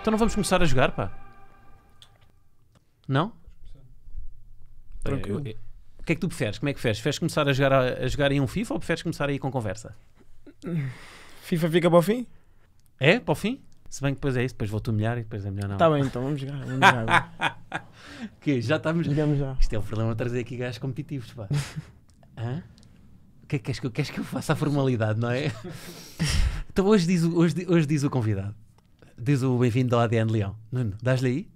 Então não vamos começar a jogar, pá? Não? Tranquilo. O que é que tu preferes? Como é que preferes? Preferes começar a jogar, a, a jogar em um FIFA ou preferes começar aí com conversa? FIFA fica para o fim? É? Para o fim? Se bem que depois é isso, depois vou-te humilhar e depois é melhor não. Está bem, então vamos jogar. Vamos jogar que já estamos. Digamos já. Isto é o problema de trazer aqui gajos competitivos, pá. Hã? O que é que queres que, eu, queres que eu faça a formalidade, não é? Então hoje diz, hoje, hoje diz o convidado. Diz o bem-vindo ao ADN Leão. Nuno, dás-lhe aí?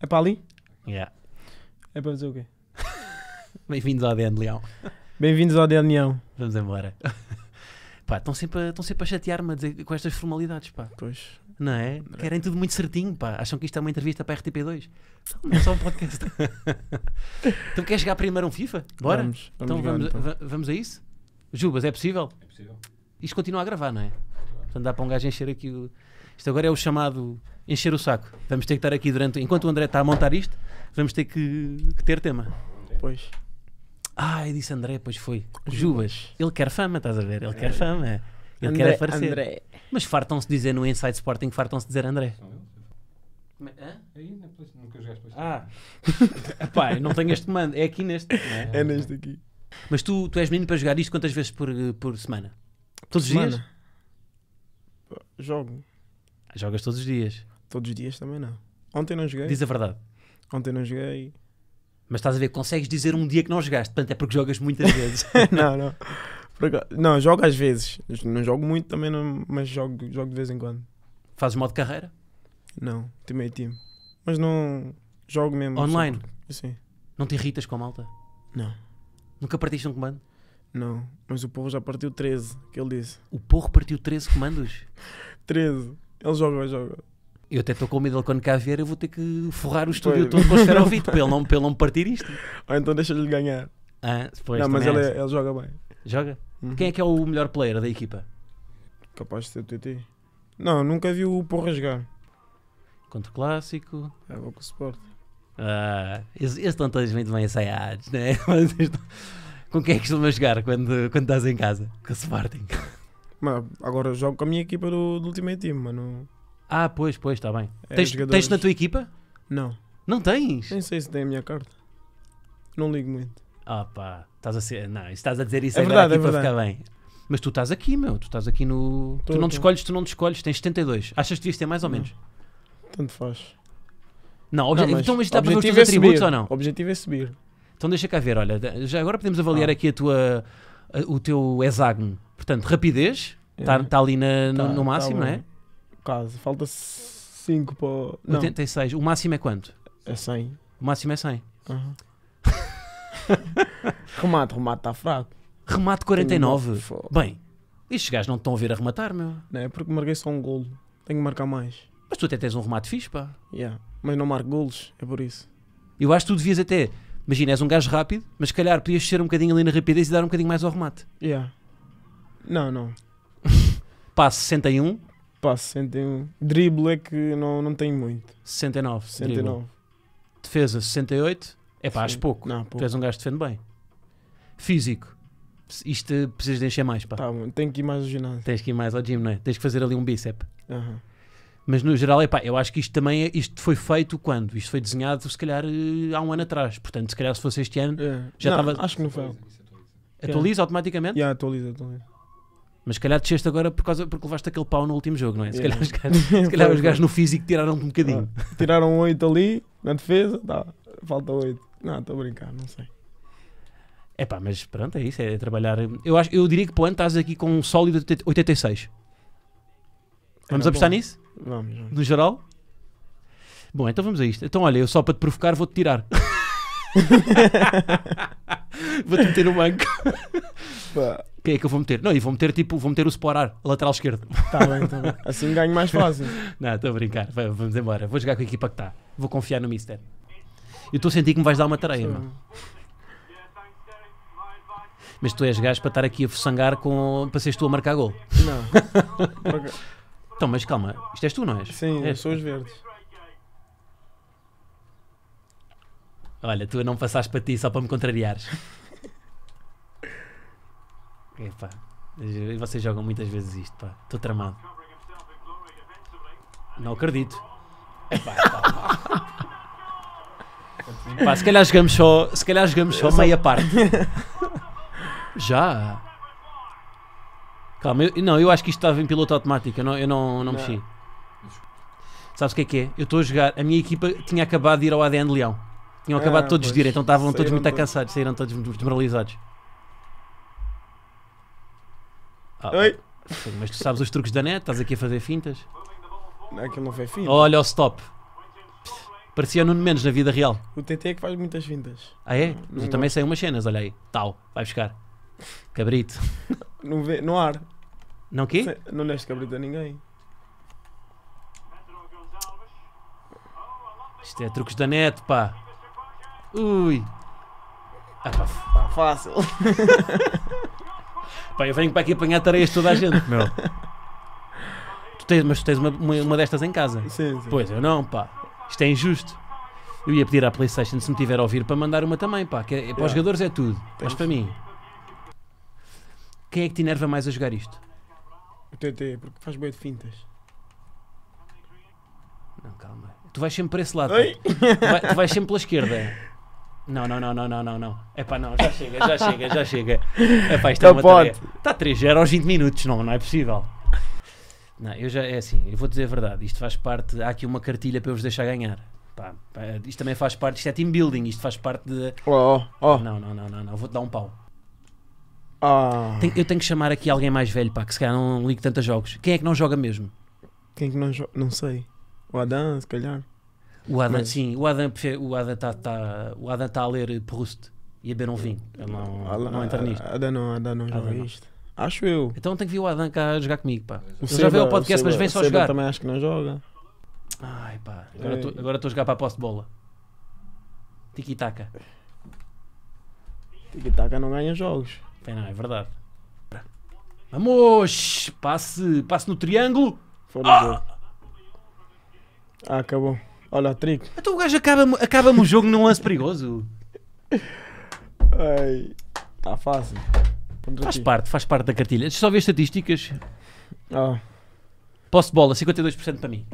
É para ali? Yeah. É para fazer o quê? bem-vindos ao ADN Leão. Bem-vindos ao ADN Leão. Vamos embora. Pá, estão sempre, a- estão sempre a chatear-me com estas formalidades, pá. Pois. É? Não é? Querem tudo muito certinho, pá. Acham que isto é uma entrevista para a RTP2? Não, é só um podcast. então queres chegar primeiro a um FIFA? Bora? Vamos, vamos então vamos, então. vamos a isso? Jubas, é possível? É possível. Isto continua a gravar, não é? Portanto dá para um gajo encher aqui o... Isto agora é o chamado encher o saco. Vamos ter que estar aqui durante. Enquanto o André está a montar isto, vamos ter que, que ter tema. Pois. Ai, ah, disse André, pois foi. Jubas. Ele quer fama, estás a ver? Ele quer é. fama. Ele André, quer aparecer. André. Mas fartam-se dizer no Inside Sporting, fartam-se dizer André. É- hã? Aí Ah, pá, não tenho este comando, é aqui neste. É? é, neste aqui. Mas tu, tu és menino para jogar isto quantas vezes por, eh, por semana? Todos os dias? Jogo. Jogas todos os dias? Todos os dias também não. Ontem não joguei. Diz a verdade. Ontem não joguei. Mas estás a ver, consegues dizer um dia que não jogaste, portanto é porque jogas muitas vezes. não, não. Não, jogo às vezes. Não jogo muito também, não, mas jogo, jogo de vez em quando. Fazes modo carreira? Não, time é time. Mas não jogo mesmo. Online? Sim. Não te irritas com a malta? Não. Nunca partiste um comando? Não, mas o povo já partiu 13, que ele disse. O povo partiu 13 comandos? 13. Ele joga, ele joga. Eu até estou com medo dele quando cá vier, eu vou ter que forrar o estúdio todo com o esferovite para ele não, para ele não partir isto. Ou então deixa-lhe ganhar. Ah, depois não, mas ele, é, ele joga bem. Joga? Uhum. Quem é que é o melhor player da equipa? Capaz de ser o TT. Não, nunca vi o Porra jogar. Contra o Clássico. É vou com o Sport. Ah, eles, estão todos muito bem ensaiados, né? com quem é que costumas jogar quando, quando estás em casa? Com o Sporting. Mano, agora jogo com a minha equipa do, do Ultimate Team, mano. Ah, pois, pois, está bem. É, tens, tens na tua equipa? Não. Não tens? Nem sei se tem a minha carta. Não ligo muito. Ah pá, estás a ser... Não, estás a dizer isso é agora verdade, aqui é para ficar bem. Mas tu estás aqui, meu. Tu estás aqui no... Tô, tu não te escolhes, tu não te escolhes. Tens 72. Achas que devias ter mais ou menos? Tanto faz. Não, obje... não mas então mas dá para ver os teus é atributos subir. ou não? O objetivo é subir. Então deixa cá ver, olha. Já agora podemos avaliar ah. aqui a tua... A, o teu hexágono. Portanto, rapidez, está é. tá ali na, no, tá, no tá máximo, tá não é? Quase, falta 5 para. 86, o máximo é quanto? É 100. O máximo é 100. Uhum. remate, remate está fraco. Remate 49. Bem, estes gajos não estão a ver a rematar, meu. Não, é porque marquei só um golo. Tenho que marcar mais. Mas tu até tens um remate fixe, pá. Yeah. Mas não marco golos, é por isso. Eu acho que tu devias até. Imagina, és um gajo rápido, mas se calhar podias ser um bocadinho ali na rapidez e dar um bocadinho mais ao remate. Yeah. Não, não. Passo 61. Passo 61. dribble é que não, não tenho muito. 69. 69. Defesa 68. É pá, acho pouco. Não, pouco. Tu és um gajo que defende bem. Físico. Isto precisas de encher mais, pá. Tá tenho que ir mais ao ginásio. Tens que ir mais ao gym, não é? Tens que fazer ali um bíceps. Uhum. Mas no geral, é pá, eu acho que isto também é, isto foi feito quando? Isto foi desenhado, se calhar, eh, há um ano atrás. Portanto, se calhar, se fosse este ano, é. já estava. Acho que não foi. Atualiza, automaticamente? Yeah, atualiza, atualiza. Mas se calhar desceste agora por causa, porque levaste aquele pau no último jogo, não é? Se calhar, os é. gajos, se calhar os gajos no físico tiraram-te um bocadinho. Ah, tiraram 8 ali, na defesa, tá, falta 8. Não, estou a brincar, não sei. É pá, mas pronto, é isso, é trabalhar. Eu, acho, eu diria que para ano estás aqui com um sólido 86. Vamos Era apostar bom. nisso? Vamos, vamos. No geral? Bom, então vamos a isto. Então olha, eu só para te provocar vou-te tirar. Vou-te meter no banco. Pá quem é que eu vou meter? Não, e vou meter tipo, vou meter o Sporar, lateral esquerdo. Está bem, está bem. Assim ganho mais fácil. não, estou a brincar. Vamos embora. Vou jogar com a equipa que está. Vou confiar no Mister. Eu estou a sentir que me vais dar uma tarefa mano. Mas tu és gajo para estar aqui a sangar com. para seres tu a marcar gol. Não. então, mas calma, isto és tu, não és? Sim, és. sou os verdes. Olha, tu não passaste para ti só para me contrariares. Epá, vocês jogam muitas vezes isto, pá. Estou tramado. Não acredito. Epá, é se calhar jogamos só, se calhar jogamos só, só... meia parte. Já. Calma, eu, não, eu acho que isto estava em piloto automático, eu não, eu não, não, mexi. Sabes o que é que é? Eu estou a jogar, a minha equipa tinha acabado de ir ao ADN Leão. Tinham acabado ah, todos de ir, então estavam todos muito cansados, saíram todos desmoralizados. Ah, Oi? mas tu sabes os truques da net? Estás aqui a fazer fintas? Não, aquilo é não foi Olha o stop. Parecia o Nuno Menos na vida real. O TT é que faz muitas fintas. Ah é? Mas eu também sei umas cenas, olha aí. Tal, vai buscar. Cabrito. Não, ve não ar. Não quê? Não deste cabrito a ninguém. Isto é truques da net, pá. Ui. Ah, Pá, fácil. Pá, eu venho para aqui apanhar tareias toda a gente, meu. Tu tens, mas tu tens uma, uma, uma destas em casa. Sim, sim. Pois eu não, pá. Isto é injusto. Eu ia pedir à PlayStation, se me tiver a ouvir, para mandar uma também, pá. Que é, para os jogadores é tudo, mas para mim. Quem é que te enerva mais a jogar isto? O TT, porque faz boi de fintas. Não, calma. Tu vais sempre para esse lado. Tu, vai, tu vais sempre pela esquerda. Não, não, não, não, não, não, não. É pá, não, já chega, já chega, já chega. É pá, isto não é uma pode. tarefa. Está 3 aos 20 minutos, não, não é possível. Não, eu já, é assim, eu vou dizer a verdade, isto faz parte, há aqui uma cartilha para eu vos deixar ganhar. Pá, pá, isto também faz parte, isto é team building, isto faz parte de... Oh, oh. oh. Não, não, não, não, não, vou-te dar um pau. Oh. Tenho, eu tenho que chamar aqui alguém mais velho, pá, que se calhar não ligo tantos jogos. Quem é que não joga mesmo? Quem é que não joga? Não sei. O Adam, se calhar. O Adam, mas... sim, o Adam está tá, o Adam tá a ler Proust e a beber um vinho. Ele não, Alan, não entra nisto. Adam não, Adam não tá joga isto. Acho eu. Então tem que vir o Adam cá jogar comigo, pá. O Ele Seba, já vê o podcast, Seba, mas vem só Seba jogar. também acho que não joga. Ai, pá. É. Agora estou a jogar para a posse de bola. Tiki-taka. Tiki-taka não ganha jogos. Bem, não, é verdade. Vamos! Passe, passe no triângulo. Fora ah! ah, acabou. Olha o trick. Então o gajo acaba-me acaba o jogo num lance perigoso. Ai. Está fácil. Faz parte, faz parte da cartilha. Deixa eu só ver estatísticas. Ah. Posse de bola, 52% para mim.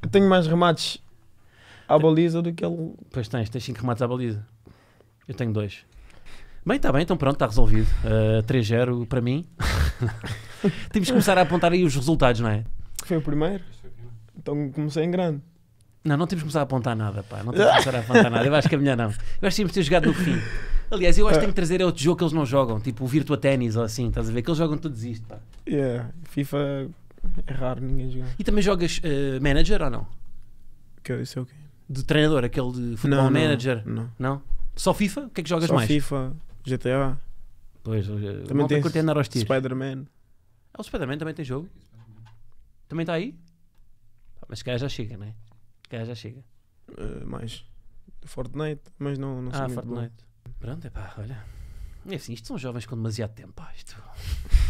Eu tenho mais remates à baliza do que ele. Pois tens, tens 5 remates à baliza. Eu tenho dois. Bem, está bem, então pronto, está resolvido. Uh, ah, 3-0 para mim. Temos que começar a apontar aí os resultados, não é? Foi o primeiro? Então comecei em grande. Não, não temos começado a apontar nada, pá. Não temos começado a apontar nada. Eu acho que a é minha não. Eu acho que temos ter jogado no fim. Aliás, eu acho que tenho que trazer outro jogo que eles não jogam, tipo o Virtua Tennis ou assim, estás a ver? Que eles jogam todos isto, pá. Yeah, FIFA é raro ninguém jogar. E também jogas uh, manager ou não? Que eu disse é o quê? De treinador, aquele de futebol não, manager? Não, não. não. Só FIFA? O que é que jogas Só mais? FIFA, GTA. Pois, eh, também tem Spider-Man. Ah, o Spider-Man também tem jogo? Também está aí? Mas se calhar já chega, não é? Cá já chega. Uh, mais Fortnite, mas não, não Ah, Fortnite. Bom. Pronto, é pá, olha. É assim, isto são jovens com demasiado tempo, pá. Isto.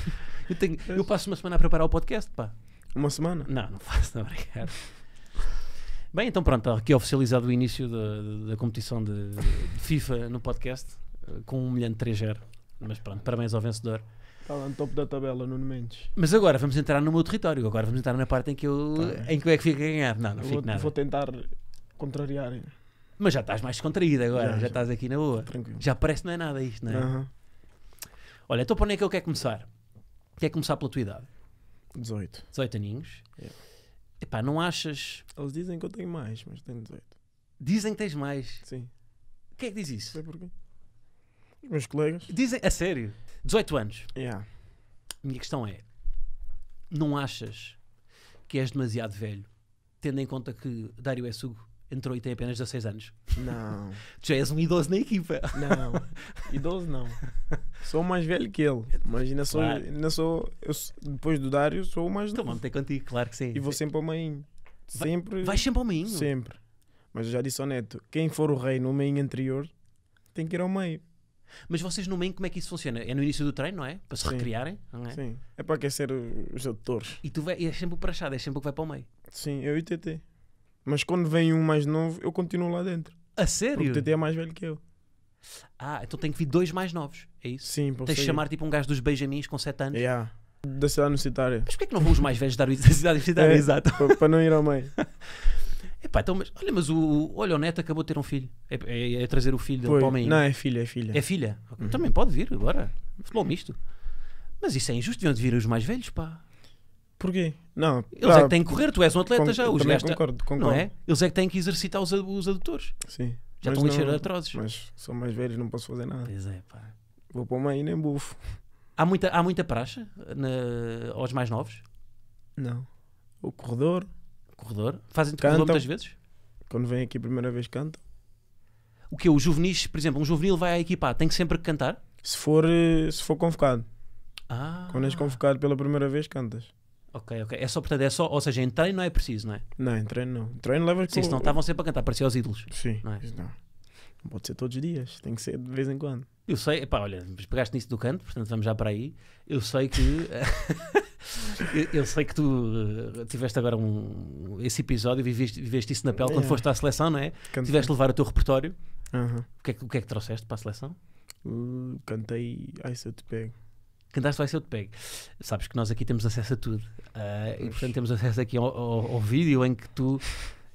eu, tenho, eu passo uma semana a preparar o podcast, pá. Uma semana? Não, não faço, não, obrigado. Bem, então pronto, aqui é oficializado o início da, da competição de, de FIFA no podcast eh, com um milhão de 3-0. Mas pronto, parabéns ao vencedor. Está lá no topo da tabela, Nuno Mendes. Mas agora vamos entrar no meu território. Agora vamos entrar na parte em que eu, tá. em que é que fico a ganhar. Não, não eu fico vou, nada. Vou tentar contrariar. Mas já estás mais contraído agora. Já, já estás aqui na boa. Tranquilo. Já parece que não é nada isto, não é? Uhum. Olha, então para onde é que eu quero começar? Quer começar pela tua idade? 18. 18 aninhos. Yeah. É. Epá, não achas. Eles dizem que eu tenho mais, mas tenho 18. Dizem que tens mais? Sim. Quem é que diz isso? sei porquê. Os meus colegas. Dizem, a sério? 18 anos. Yeah. Minha questão é: não achas que és demasiado velho, tendo em conta que Dário é sugo? entrou e tem apenas 16 anos. Não. tu já és um idoso na equipa. Não. Idoso não. Sou mais velho que ele. Imagina, sou, claro. ainda sou. Eu, depois do Dário, sou o mais novo. Então vamos ter contigo, claro que sim. E vou sempre ao mainho. Sempre. Vai, vais sempre ao mainho? Sempre. Mas eu já disse ao Neto: quem for o rei no meio anterior tem que ir ao meio. Mas vocês no meio, como é que isso funciona? É no início do treino, não é? Para se Sim. recriarem? Não é? Sim. É para aquecer os adutores. E tu vai, e é sempre o prachado, é sempre o que vai para o meio. Sim, eu é e TT. Mas quando vem um mais novo, eu continuo lá dentro. A sério? Porque o TT é mais velho que eu. Ah, então tem que vir dois mais novos, é isso? Sim, para Tens de chamar tipo um gajo dos Benjamins com 7 anos. Yeah. Da cidade universitária. Mas porquê é que não vão os mais velhos da cidade universitária? É, Exato. Para não ir ao meio. Epá, então, mas, olha, mas o, olha, o neto acabou de ter um filho. É, é, é trazer o filho dele para o Não, é filha, é filha. É filha. Uhum. Também pode vir, agora. Futebol misto. Mas isso é injusto, deviam vir os mais velhos, pá. Porquê? Não. Eles é pá, é que têm que correr, tu és um atleta já. Os gasta, concordo, concordo. Não é? Eles é que têm que exercitar os, os adutores. Sim. Já estão encher atrozes. Mas são mais velhos, não posso fazer nada. Pois é, pá. Vou para o meio e nem bufo. Há muita, há muita praxe na, aos mais novos? Não. O corredor Corredor? Fazem-te corredor muitas vezes? Quando vêm aqui a primeira vez cantam. O que O juvenis, por exemplo, um juvenil vai à equipa, tem que sempre cantar? Se for, eh, se for convocado. Ah. Quando és convocado pela primeira vez, cantas. Ok, ok. É só, portanto, é só, ou seja, em treino não é preciso, não é? Não, em treino não. Em treino levas Sim, senão estavam sempre a cantar, parecia aos ídolos. Sim, não. É? não. Pode ser todos os dias, tem que ser de vez em quando. Eu sei, pá, olha, pegaste nisso do canto, portanto vamos já para aí. Eu sei que. eu, eu, sei que tu eh, tiveste agora um, esse episódio, viveste, viveste isso na pele quando é. foste à seleção, não é? Cantei. Tiveste de levar o teu repertório. Uhum. O, que é, o que é que trouxeste para a seleção? Uh, cantei Ai Se Eu Te Pego. Cantaste Ai Se Eu Te Pego. Sabes que nós aqui temos acesso a tudo. Uh, e portanto temos acesso aqui ao, ao, ao vídeo em que tu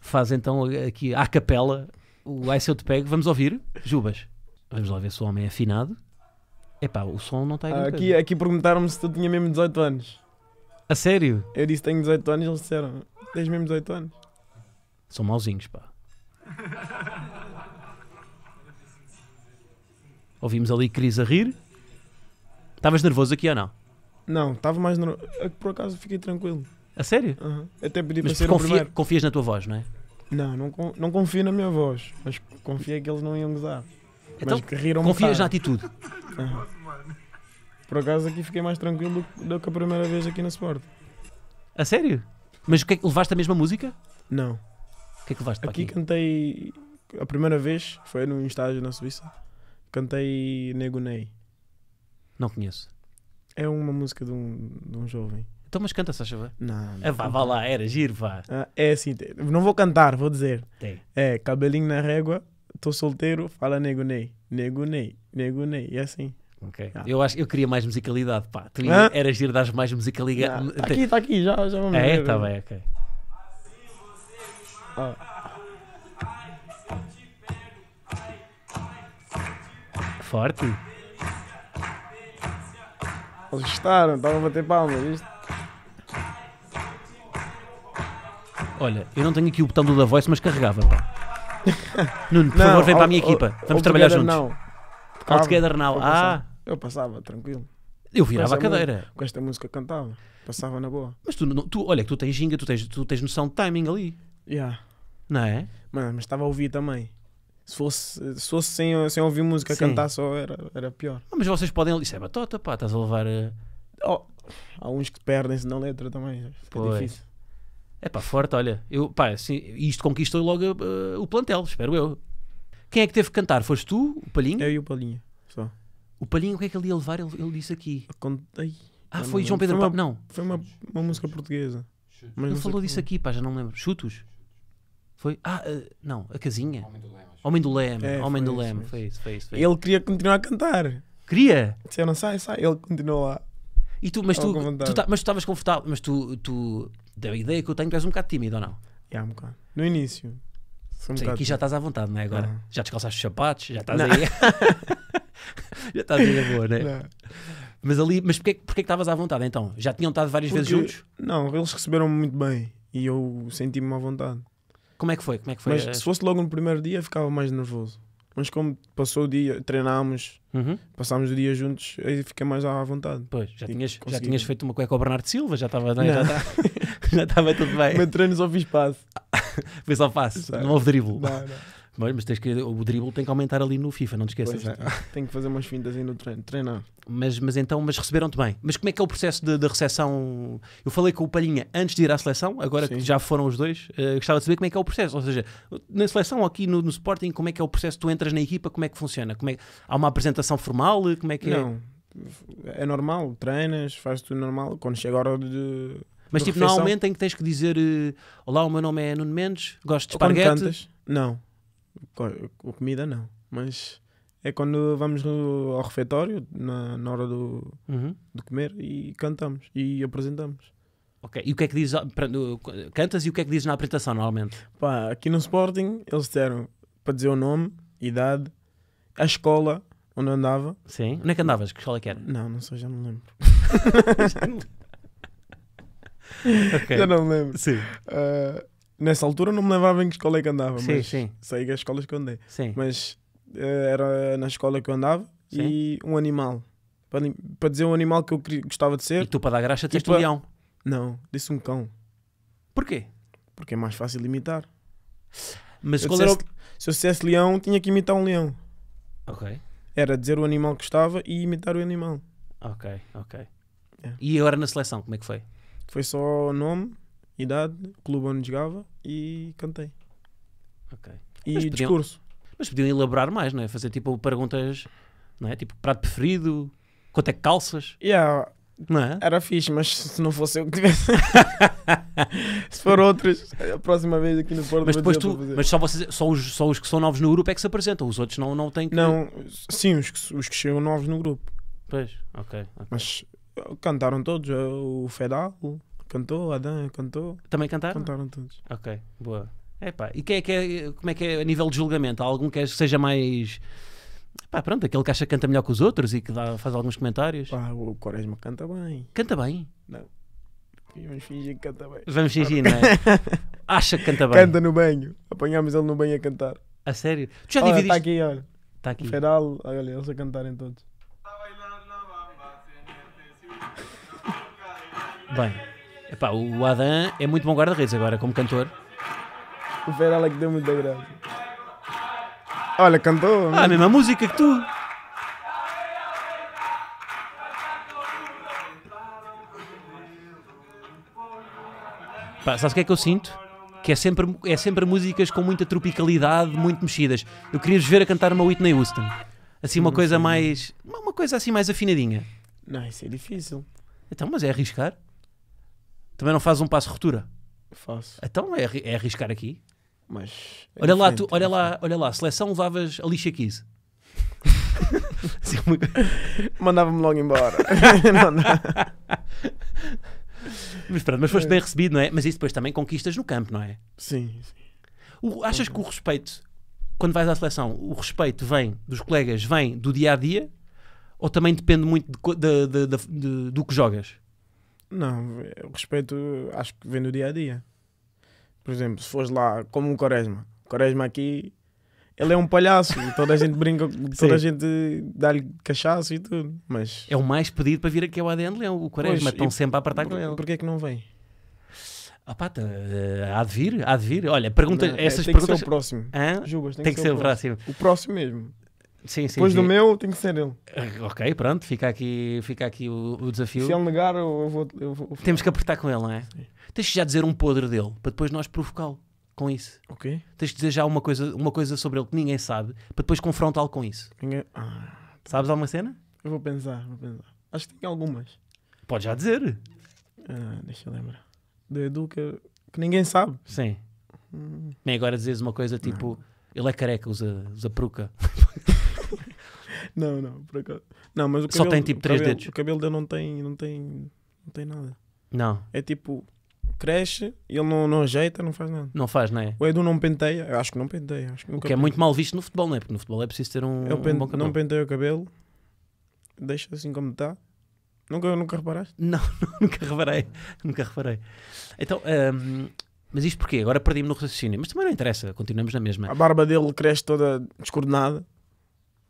fazes então aqui à capela o Ai Se Eu Te Pego, vamos ouvir, Jubas. Vamos lá ver se o homem é afinado. Epá, o som não está aí. Ah, aqui aqui perguntaram-me se tu tinha mesmo 18 anos. A sério? Eu disse tenho 18 anos e eles disseram: Tens mesmo 18 anos? São mauzinhos, pá. Ouvimos ali Cris a rir. Estavas nervoso aqui ou não? Não, estava mais nervoso. Por acaso fiquei tranquilo. A sério? Uhum. Até pedi Mas para ser confia, confias na tua voz, não é? Não, não, não confio na minha voz, mas confiei que eles não iam gozar. Então, mas que riram confias na atitude? Ah. Por acaso aqui fiquei mais tranquilo do, que a primeira vez aqui na Sport. A sério? Mas o que é que levaste a mesma música? Não. O que é que levaste aqui? Aqui cantei a primeira vez, foi num estágio na Suíça. Cantei Negunei. Não conheço. É uma música de um, de um jovem. Então, mas canta, se chava. Não. não ah, vá, vá lá, era giro, vá. Ah, é assim, não vou cantar, vou dizer. Tem. É, cabelinho na régua, estou solteiro, fala nego Ney. Nego Ney, nego Ney, e assim. Ok. Ah. Eu acho eu queria mais musicalidade, pá. Tu ia, ah? giro, das mais musicalidade. Está aqui, está aqui, já, já vamos É, está bem, ok. Forte. Eles gostaram, estavam a bater palmas, viste? Olha, eu não tenho aqui o botão do da voice, mas carregava. Pá. Nuno, por não, favor, vem para a minha equipa. Vamos trabalhar juntos. Não. Tocava, all together now. Eu ah. eu passava, tranquilo. Eu virava a cadeira. Música, com esta música cantava. Passava na boa. Mas tu, não, tu olha, que tu tens ginga, tu tens, tu tens noção de timing ali. Yeah. Não é? Mano, mas estava a ouvir também. Se fosse, se fosse sem, sem ouvir música Sim. cantar só era, era pior. Ah, mas vocês podem. Isso é batota, pá, estás a levar. A... Eh, oh, há uns que perdem-se na letra também. É difícil. É pá, forte, olha. Eu, pá, assim, isto conquistou logo uh, o plantel, espero eu. Quem é que teve que cantar? Foste tu, o Palhinho? Eu e o Palhinho, só. O Palhinho, o que é que ele ia levar? Ele, ele disse aqui. Contei. Ah, foi João Pedro foi uma, não. Foi uma, uma música portuguesa. Mas ele falou disso aqui, pá, já não lembro. Chutos? Foi? Ah, uh, não, a casinha. Homem do Leme. É, Homem do Leme, foi isso, foi isso. Foi ele queria continuar a cantar. Queria? Se eu não sai, sai. Ele continuou lá. E tu, mas, tu, tu, tá, mas tu estavas confortável, mas tu, tu da ideia que eu tenho, tu és um bocado tímido ou não? É, um bocado. No início. Um Sim, aqui já estás à vontade, não é? Agora não. Ah. já descalças os sapatos, já estás não. aí. já estás aí na boa, né? não é? Mas ali, mas porquê, porquê que estavas à vontade então? Já tinham estado várias Porque, vezes juntos? Não, eles receberam-me muito bem e eu senti-me à vontade. Como é que foi? Como é que foi? Mas se fosse logo no primeiro dia, ficava mais nervoso. Mas como passou o dia, treinámos, uhum. passámos o dia juntos, aí fiquei mais à vontade. Pois, já, tinhas, já tinhas, feito uma cueca ao Bernardo Silva, já estava né? já, tá, já tudo bem. Meu treino só fiz passe. Foi só passe, não houve drible. Não, não. Mas, mas tens que, o dribble tem que aumentar ali no FIFA, não te esqueças. é. Tem que fazer umas fintas aí no treino, treinar. Mas, mas então, mas receberam-te bem. Mas como é que é o processo de, de recepção? Eu falei com o Palhinha antes de ir à seleção, agora Sim. que já foram os dois, uh, gostava de saber como é que é o processo. Ou seja, na seleção, aqui no, no Sporting, como é que é o processo? Tu entras na equipa, como é que funciona? Como é, há uma apresentação formal? Como é que é? não. é? é normal, treinas, fazes tudo normal. Quando chega a hora de. Mas tipo, refeição... não há momento em que tens que dizer: eh, Olá, o meu nome é Nuno Mendes, gosto de Ou esparguete. Não com comida não, mas é quando vamos no, ao refeitório, na, na hora do, uhum. de comer, e cantamos e apresentamos. Ok, e o que é que dizes? Ah, cantas e o que é que dizes na apresentação normalmente? Pá, aqui no Sporting eles disseram para dizer o nome, idade, a escola onde andava. Sim, onde é que andavas? Que escola é que era? Não, não sei, já não lembro. já, não... okay. já não lembro. Sim. Uh, Nessa altura não me lembrava em que escola é que andava, sim, mas sim. sei que é escolas que andei. Sim. Mas eh, era na escola que eu andava sim. e um animal. Para, para dizer um animal que eu gostava de ser. E tu para dar graxa tens para... um leão. Não, disse um cão. Porquê? Porque é mais fácil imitar. Mas eu qual dissesse, era o... Se eu dissesse leão, tinha que imitar um leão. Ok. Era dizer o animal que gostava e imitar o animal. Ok, ok. É. E agora na seleção, como é que foi? Foi só nome, idade, clube onde jogava e cantei. Ok. E mas podiam, discurso. Mas podiam elaborar mais, não é? Fazer tipo perguntas, não é? Tipo prato preferido, quanto é que calças? Yeah. Não é? Era fixe, mas se não fosse eu que tivesse. se for outros, a próxima vez aqui no Porto. Mas depois tu, mas só, vocês, só, os, só os que são novos no grupo é que se apresentam, os outros não, não têm que. Não, sim, os que, os que chegam novos no grupo. Pois, ok. okay. Mas eh, cantaram todos, eh, o Fedal, Cantou, Adam cantou. Também cantaram? Cantaram todos. Ok, boa. Epá, e é que é, como é que é a nível de julgamento? Há algum que é, seja mais. Pá, pronto, aquele que acha que canta melhor que os outros e que dá, faz alguns comentários. Pá, o Quaresma canta bem. Canta bem? Não. Vamos fingir que canta bem. Vamos fingir, não é? acha que canta bem. Canta no banho. Apanhámos ele no banho a cantar. A sério? Tu já dividiste? Está aqui, olha. Está aqui. Feral, olha, eles a cantarem todos. Bem. Epá, o Adam é muito bom guarda-redes agora, como cantor. O é que deu muita graça. Olha, cantou. Ah, a né? mesma música que tu. Pá, sabes o que é que eu sinto? Que é sempre, é sempre músicas com muita tropicalidade, muito mexidas. Eu queria vos ver a cantar uma Whitney Houston. Assim, uma hum, coisa mais. Uma coisa assim mais afinadinha. Não, isso é difícil. Então, mas é arriscar. Também não fazes um passo de ruptura? Faço. Então é, é arriscar aqui. Mas. É olha, lá, tu, é olha, lá, olha lá, seleção levavas a lixa 15. Mandava-me logo embora. mas pronto, mas foste bem recebido, não é? Mas isso depois também conquistas no campo, não é? Sim, sim. O, achas que o respeito, quando vais à seleção, o respeito vem dos colegas, vem do dia a dia? Ou também depende muito de, de, de, do que jogas? Não, respeito acho que vem do dia a dia. Por exemplo, se fores lá, como o Quaresma. Quaresma aqui, ele é um palhaço. toda a gente brinca, toda a gente dá-lhe cachaço e tudo. Mas... É o mais pedido para vir aqui ao ADN Leão, o Quaresma. Pois, Estão e, sempre a apertar com ele. Porquê é que não vem? Ah, pá, tá, uh, há de vir, há de vir. Olha, pergunta, não, é, essas tem perguntas. Tem que ser o próximo. Hã? Julgas, tem, tem que, que, ser, o próximo. próximo. O próximo mesmo. Sim, sim, Depois sim. do meu, tem que ser ele. Eh, ok, pronto, fica aqui, fica aqui o, o desafio. Se ele negar, eu vou, eu vou, Temos que apertar com ele, não é? Sim. Tens que já dizer um podre dele, para depois nós provocá-lo com isso. Ok. Tens que dizer já uma coisa, uma coisa sobre ele que ninguém sabe, para depois confrontá-lo com isso. Ninguém... Ah, Sabes alguma cena? Eu vou pensar, vou pensar. Acho que tem algumas. Pode já dizer. Ah, deixa eu lembrar. Do Educa que, ninguém sabe. Sim. Hum. Nem agora dizes uma coisa tipo... Não ele é careca, usa, usa peruca. não, não, por acaso. Não, mas o cabelo, Só tem tipo três dedos. O cabelo dele não tem, não tem, não tem nada. Não. É tipo, cresce, ele não, não ajeita, não faz nada. Não faz, não é? O Edu não penteia, eu acho que não penteia. Acho que o que é muito mal visto no futebol, não é? Porque no futebol é preciso ter um, eu um bom cabelo. Não penteia o cabelo, deixa assim como está. Nunca, nunca reparaste? Não, nunca reparei. Nunca reparei. Então, um, mas isto porquê? Agora perdi-me no raciocínio. Mas também não interessa, continuamos na mesma. A barba dele cresce toda descoordenada.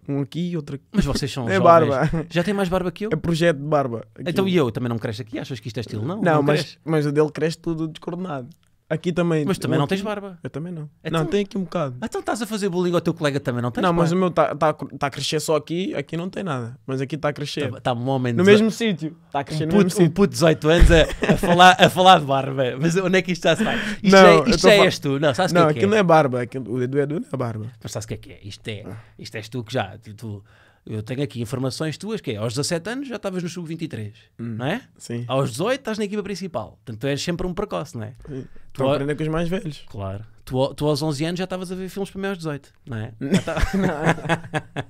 Um aqui e outro aqui. Mas vocês são é jovens. barba. Já tem mais barba que eu? É projeto de barba. Então e eu também não cresce aqui? Achas que isto é estilo? Não, não, não mas, mas o dele cresce tudo descoordenado. Aqui também. Mas também não aqui, tens barba. Eu também não. Então- não, tem aqui um bocado. Então estás a fazer bullying ao teu colega também, não tens Não, barba. mas o meu está tá, tá a crescer só aqui, aqui não tem nada. Mas aqui está a crescer. Está tá um homem. No mesmo sítio. Está a crescer um no puto, mesmo sítio. Um puto de 18 anos a, a, falar, a falar de barba. Mas onde é que isto já se Isto, não, é, isto já fal... és tu. Não, sabes não, é que é aquilo que é? não é barba. Aquilo, o é Edu não é barba. Mas sabes o que é que é? Isto, é? isto és tu que já. Tu, tu eu tenho aqui informações tuas que é aos 17 anos já estavas no sub-23, hum, não é? Sim. Aos 18 estás na equipa principal. Portanto, tu és sempre um precoce, não é? Sim. Tu, a... aprender com os mais velhos. Claro. Tu, tu aos 11 anos já estavas a ver filmes para mim aos 18, não é?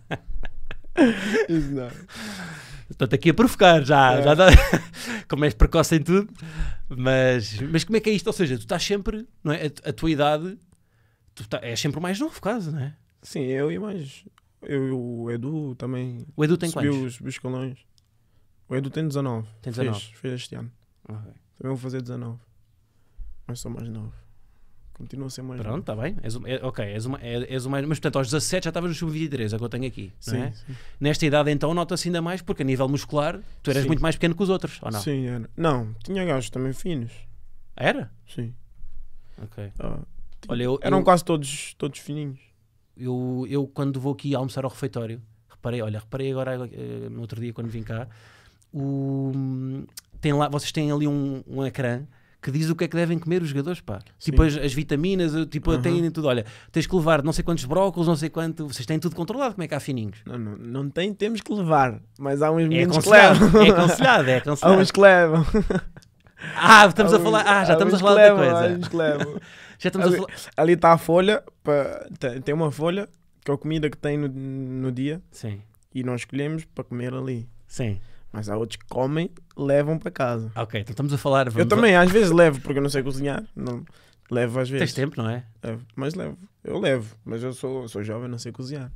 não. Isso não. Estou-te aqui a provocar já. É. já dá... como és precoce em tudo. Mas, mas como é que é isto? Ou seja, tu estás sempre, não é? A, a tua idade, tu tá, és sempre o mais novo, quase, não é? Sim, eu e mais eu e o Edu também. O Edu tem subiu, quantos? Subiu os escalões. O Edu tem 19. Tem 19. Fez, fez este ano. Okay. Também vou fazer 19. Mas sou mais novo. Continua a ser mais Pronto, está bem. És, é, ok, és, uma, é, és uma, mas portanto aos 17 já estavas no sub-23, é o que eu tenho aqui. Sim, é? sim. Nesta idade então nota-se ainda mais porque a nível muscular tu eras sim. muito mais pequeno que os outros, ou não? Sim, era. Não, tinha gajos também finos. Era? Sim. Ok. Ah, Olha, eu, eram eu... quase todos, todos fininhos eu, eu quando vou aqui almoçar ao refeitório, reparei, olha, reparei agora uh, no outro dia quando vim cá, o, tem lá, vocês têm ali um, um ecrã que diz o que é que devem comer os jogadores, pá. Tipo as, as, vitaminas, eh, tipo, uhum. têm tudo. Olha, tens que levar não sei quantos brócolos, não sei quanto. Vocês têm tudo controlado, como é que há fininhos? Não, não, não tem, temos que levar, mas há uns é meninos é que levam. É aconselhado, é aconselhado. Há uns que levam. Ah, estamos há a falar, uns, ah, já estamos a falar outra coisa. Há uns que levam. Já estamos ali, a falar. Ali está a folha, pra, tem uma folha que é a comida que tem no, no dia. Sim. E nós escolhemos para comer ali. Sim. Mas há outros que comem, levam para casa. Ok, então estamos a falar. Eu também, a... às vezes levo, porque eu não sei cozinhar. Não, levo às vezes. Tens tempo, não é? Levo, mas levo. Eu levo, mas eu sou, sou jovem, não sei cozinhar.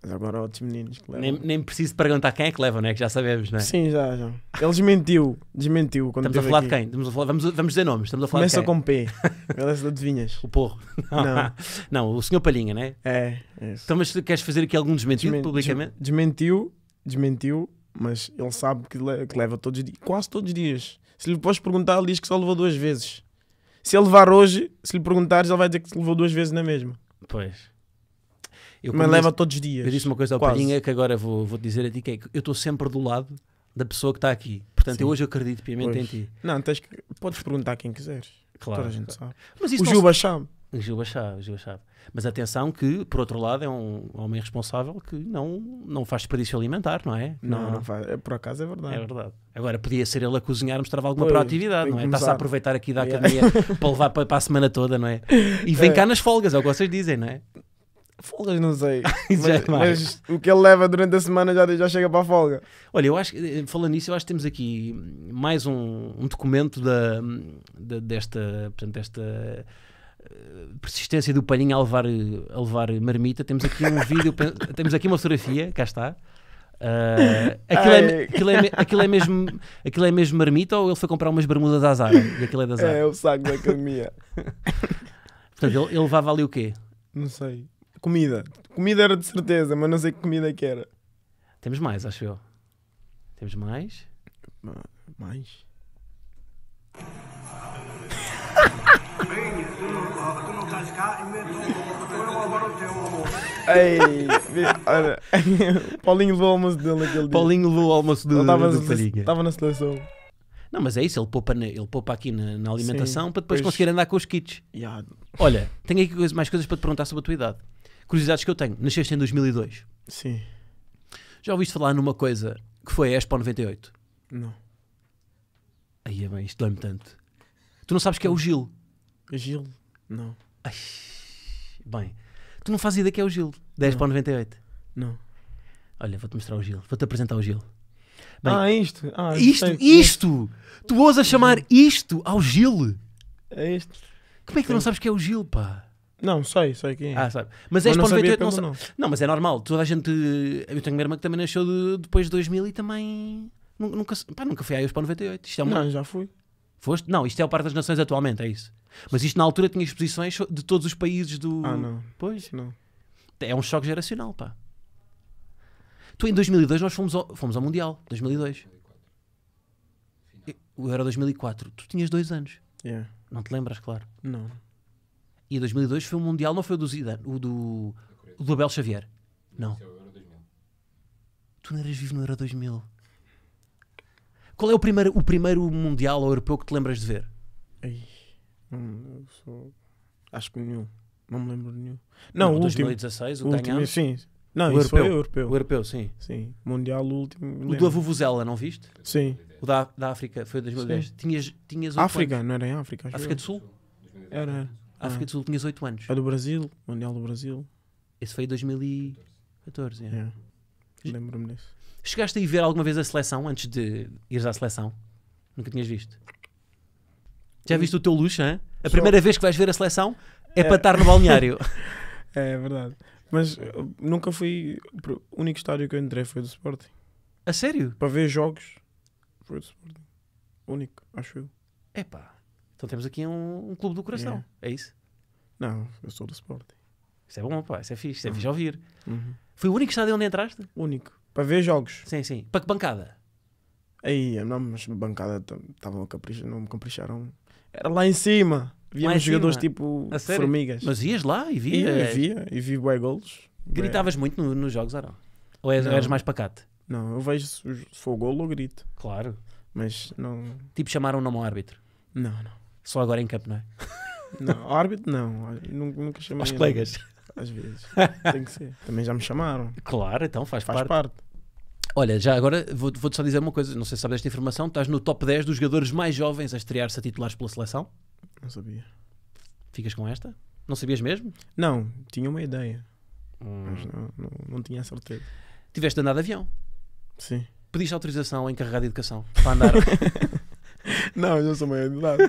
Mas agora outros meninos que levam. Nem, nem preciso perguntar quem é que leva, não é? Que já sabemos, não é? Sim, já, já. Ele desmentiu, desmentiu. Quando estamos a falar aqui. de quem? Estamos a falar, vamos, vamos dizer nomes, estamos a falar Começa de quem? com P. Ele é de adivinhas. O porro. Não. Não. não, o senhor Palhinha, não é? é? É, isso. Então, mas queres fazer aqui algum desmentido Desmen publicamente? Desmentiu, desmentiu, mas ele sabe que, le que leva todos os dias, quase todos os dias. Se lhe podes perguntar, ele diz que só levou duas vezes. Se ele levar hoje, se lhe perguntares, ele vai dizer que levou duas vezes na mesma. Pois. Eu, me leva todos os dias. Eu disse uma coisa ao Palhinha é que agora vou, vou dizer a ti que é que eu estou sempre do lado da pessoa que está aqui. Portanto, eu hoje acredito piamente pois. em ti. Não, tens que, podes perguntar a quem quiseres. Claro. Toda a gente sabe. Mas o Gil Bachab. O Gil Bachab, Mas atenção que, por outro lado, é um homem responsável que não, não faz desperdício alimentar, não é? Não, não, não faz. É, por acaso é verdade. É verdade. Agora, podia ser ele a cozinhar, mostrava alguma pois, proatividade, não é? Está-se a aproveitar aqui da academia yeah. para levar para, para, a semana toda, não é? E vem é. cá nas folgas, é o que vocês dizem, não é? Folgas não sei. É mas, mas, o que ele leva durante a semana já, já chega para a folga. Olha, eu acho eh, falando nisso, eu acho que temos aqui mais um, um documento da, da, desta, portanto, desta eh, persistência do palhinho a levar, a levar marmita. Temos aqui um vídeo, temos aqui uma fotografia, cá está. Uh, aquilo, é, aquilo, é, aquilo, é, mesmo, aquilo é mesmo marmita ou ele foi comprar umas bermudas da Zara e aquilo é da Zara? É, é o saco da academia. Portanto, ele, ele levava ali o quê? Não sei. Comida. Comida era de certeza, mas não sei que comida é que era. Temos mais, acho eu. Temos mais? Ma mais? Ei, olha, Paulinho levou o almoço dele naquele dia. Paulinho levou o almoço do, tava do Estava na seleção. Não, mas é isso, ele poupa, ele poupa aqui na, na alimentação Sim, para depois pois... conseguir andar com os kits. Yeah. Olha, tenho aqui mais coisas para te perguntar sobre a tua idade curiosidades que eu tenho. Nasceste em 2002. Sim. Já ouviste falar numa coisa que foi a Expo 98? Não. Aí é bem, isto dói-me tanto. Tu não sabes que é o Gil? É Gil? Não. Ai, bem, tu não fazes ideia que é o Gil, 10 para 98. Não. Olha, vou-te mostrar o Gil, vou-te apresentar o Gil. Bem, ah, é isto. Ah, isto, sei. isto! Tu ousas chamar uhum. isto ao Gil? É isto. Como é que tu não sabes que é o Gil, pá? Não, sei, sei quem é. Ah, sabe. Mas, mas és para 98 não, não. não, mas é normal. Toda a gente. Eu tenho uma irmã que também nasceu de, depois de 2000 e também. Nunca, pá, nunca fui à EUS para 98. Isto é uma... Não, já fui. Foste? Não, isto é o Parque das Nações atualmente, é isso. Mas isto na altura tinha exposições de todos os países do. Ah, não. Pois? Não. É um choque geracional, pá. Tu em 2002 nós fomos ao, fomos ao Mundial. 2002. Eu era 2004. Tu tinhas dois anos. Yeah. Não te lembras, claro. Não. E 2002 foi o Mundial, não foi o do Zidane, o do, o do Abel Xavier. Não. É tu não eras vivo no Euro 2000. Qual é o primeiro, o primeiro Mundial ou Europeu que te lembras de ver? sou... Acho que nenhum. Não me lembro de nenhum. Não, não o 2016, último, o, o ganhamos. Sim. Não, o europeu. o europeu. O europeu, sim. Sim. Mundial, o último. O do Avuvuzela, não viste? Sim. O da, da África, foi 2010. Sim. Tinhas, tinhas África, não era em África. África do Sul? Era. Ah. África do Sul tinhas 8 anos. É do Brasil, o Mundial do Brasil. Esse foi em 2014. É. é. Lembro-me disso. Chegaste a ir ver alguma vez a seleção antes de ires à seleção? Nunca tinhas visto? Já viste o teu luxo, hein? A Só... primeira vez que vais ver a seleção é, é... para estar no balneário. É, é, verdade. Mas nunca fui. O único estádio que eu entrei foi do Sporting. A sério? Para ver jogos foi do Sporting. Único, acho eu. É pá. Então temos aqui um, um clube do coração. Yeah. É. é isso? Não, eu sou do Sporting. Isso é bom, pá. Isso é fixe. Isso é uhum. fixe ouvir. Uhum. Foi o único estádio onde entraste? Único. Para ver jogos. Sim, sim. Para que bancada? Aí, não, mas bancada estavam a caprichar, não me capricharam. Era lá em cima. Víamos jogadores cima? tipo formigas. Mas ias lá e via? E, e via, e vi bué golos. Gritavas muito nos jogos, ou não? Ou eras mais pacate? Não, eu vejo se for golo, eu grito. Claro. Mas não... Tipo, chamaram o nome ao árbitro? Não, não. Só agora em campo, não é? Não, árbitro não. Nunca, nunca chamei. Aos colegas. Às vezes. Tem que ser. Também já me chamaram. Claro, então faz, faz parte. parte. Olha, já agora vou-te vou só dizer uma coisa, não sei se sabes esta informação, estás no top 10 dos jogadores mais jovens a estrear-se a titulares pela seleção. Não sabia. Ficas com esta? Não sabias mesmo? Não, tinha uma ideia, hum. mas não, não, não tinha a certeza. Tiveste de andar de avião? Sim. Pediste autorização ao encarregado de educação para andar? não, eu sou maior de idade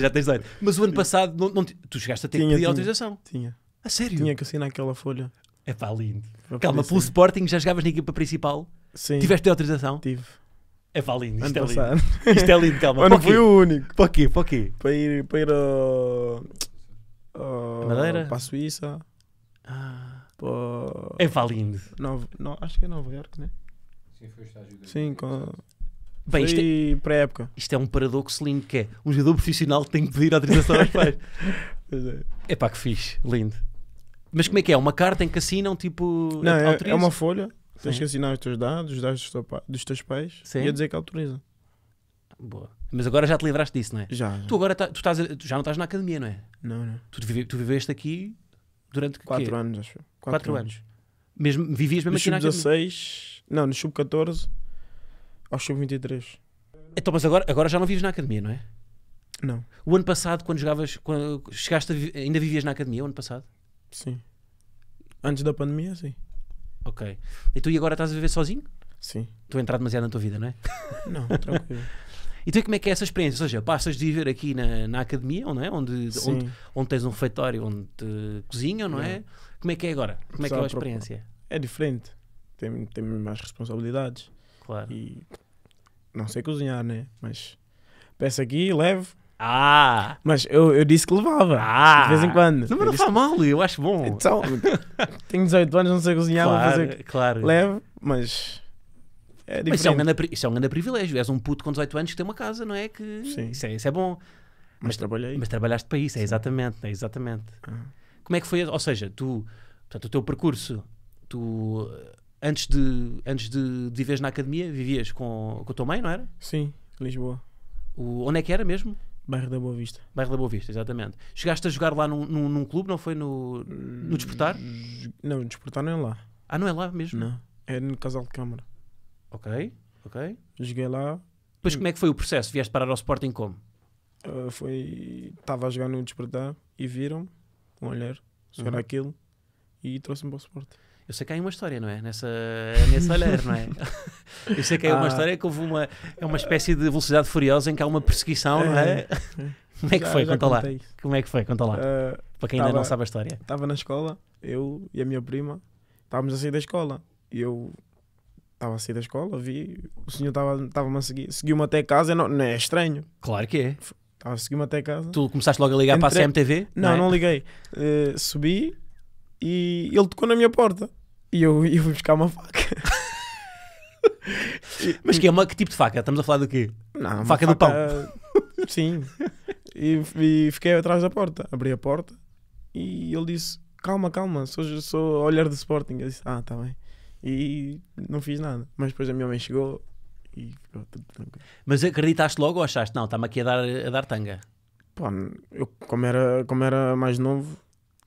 já tens Mas o ano passado, não, não, tu chegaste a ter que pedir autorização. Tinha. A sério? Tinha que assinar aquela folha. É pá, lindo. Para Calma, pelo Sporting já jogavas na equipa principal? Sim. Tiveste autorização? Tive. É valindo Isto é lindo. Isto é lindo, calma. Mas não fui o único. Para quê? Para quê? Para ir, para ir a... Madeira? Para a Suíça. Ah. Para... É valindo Nova... Não, acho que é Nova Iorque, é? Sim, foi o estágio. Sim, com... Bem, isto é, para época. Isto é um paradoxo lindo que é um jogador profissional tem que pedir autorização aos pais. é pá, que fixe, lindo. Mas como é que é? Uma carta em que assinam tipo. Não, é, é uma folha, Sim. tens que assinar os teus dados, os dados dos, teu, dos teus pais Sim. e a dizer que autoriza. Boa. Mas agora já te livraste disso, não é? Já. já. Tu agora tá, tu estás, tu já não estás na academia, não é? Não, não. Tu, vive, tu viveste aqui durante quatro quê? anos, acho. Quatro, quatro anos. anos. Mesmo, vivias mesmo no aqui sub -16, academia? Não, no sub-14 aos sub-23. Então, mas agora, agora já não vives na academia, não é? Não. O ano passado, quando jogavas, quando chegaste vi... ainda vivias na academia o ano passado? Sim. Antes da pandemia, sim. Ok. E tu e agora estás a viver sozinho? Sim. Estou a entrar demasiado na tua vida, não é? Não, tranquilo. e tu como é que é essa experiência? Ou seja, passas de viver aqui na, na academia, não é? Onde, onde, onde tens um refeitório onde te cozinham, não é? é? Como é que é agora? Como é que é a experiência? É diferente. Tem, tem mais responsabilidades. Claro. E não sei cozinhar, né? Mas peço aqui, levo. Ah! Mas eu, eu disse que levava. Ah! De vez em quando. Não, não faz que... mal, eu acho bom. Então, tenho 18 anos, não sei cozinhar, claro, vou fazer. Claro. Levo, mas. É Mas isso é, um grande, isso é um grande privilégio. És um puto com 18 anos que tem uma casa, não é? Que... Sim. Isso é, isso é bom. Mas, mas trabalhei. Mas trabalhaste para isso, é exatamente. É exatamente. Ah. Como é que foi? Ou seja, tu. Portanto, o teu percurso, tu antes de, antes de, de viveres na academia, vivias com, com a tua mãe, não era? Sim, Lisboa. O, onde é que era mesmo? Bairro da Boa Vista. Bairro da Boa Vista, exatamente. Chegaste a jogar lá num, num, num clube, não foi no, no Despertar? Não, Despertar não é lá. Ah, não é lá mesmo? Não, é no Casal de Câmara. Ok, ok. Joguei lá. Depois como é que foi o processo? Vieste parar ao Sporting como? Uh, foi... Estava a jogar no Despertar e viram-me, um olhar, jogar uhum. aquilo e trouxe-me para o Sporting. Eu sei que há uma história, não é? Nessa, é nesse olhar, não é? Eu sei que há ah. uma história que houve uma, é uma espécie de velocidade furiosa em que há uma perseguição, não é? é. Como é que foi? Já Conta lá. Como é que foi? Conta lá. Uh, Para quem tava, ainda não sabe a história. Estava na escola, eu e a minha prima, estávamos a sair da escola. E eu estava a sair da escola, vi, o senhor estava-me a seguir. Seguiu-me até casa, não, não é estranho. Claro que é. Estava a seguir-me até casa. Tu começaste logo a ligar Entrei... para a CMTV? Não, não, é? não liguei. Uh, subi e ele tocou na minha porta. E eu, eu fui buscar uma faca. Mas que é uma que tipo de faca? Estamos a falar do quê? Não, faca, faca do pão. Sim. E, e, fiquei atrás da porta. Abri a porta e ele disse: Calma, calma, sou, sou olhar de Sporting. Eu disse: Ah, tá bem. E não fiz nada. Mas depois a minha mãe chegou e ficou tudo tranquilo. Mas acreditaste logo ou achaste? Não, está-me aqui a dar, a dar tanga. Pô, eu, como era, como era mais novo,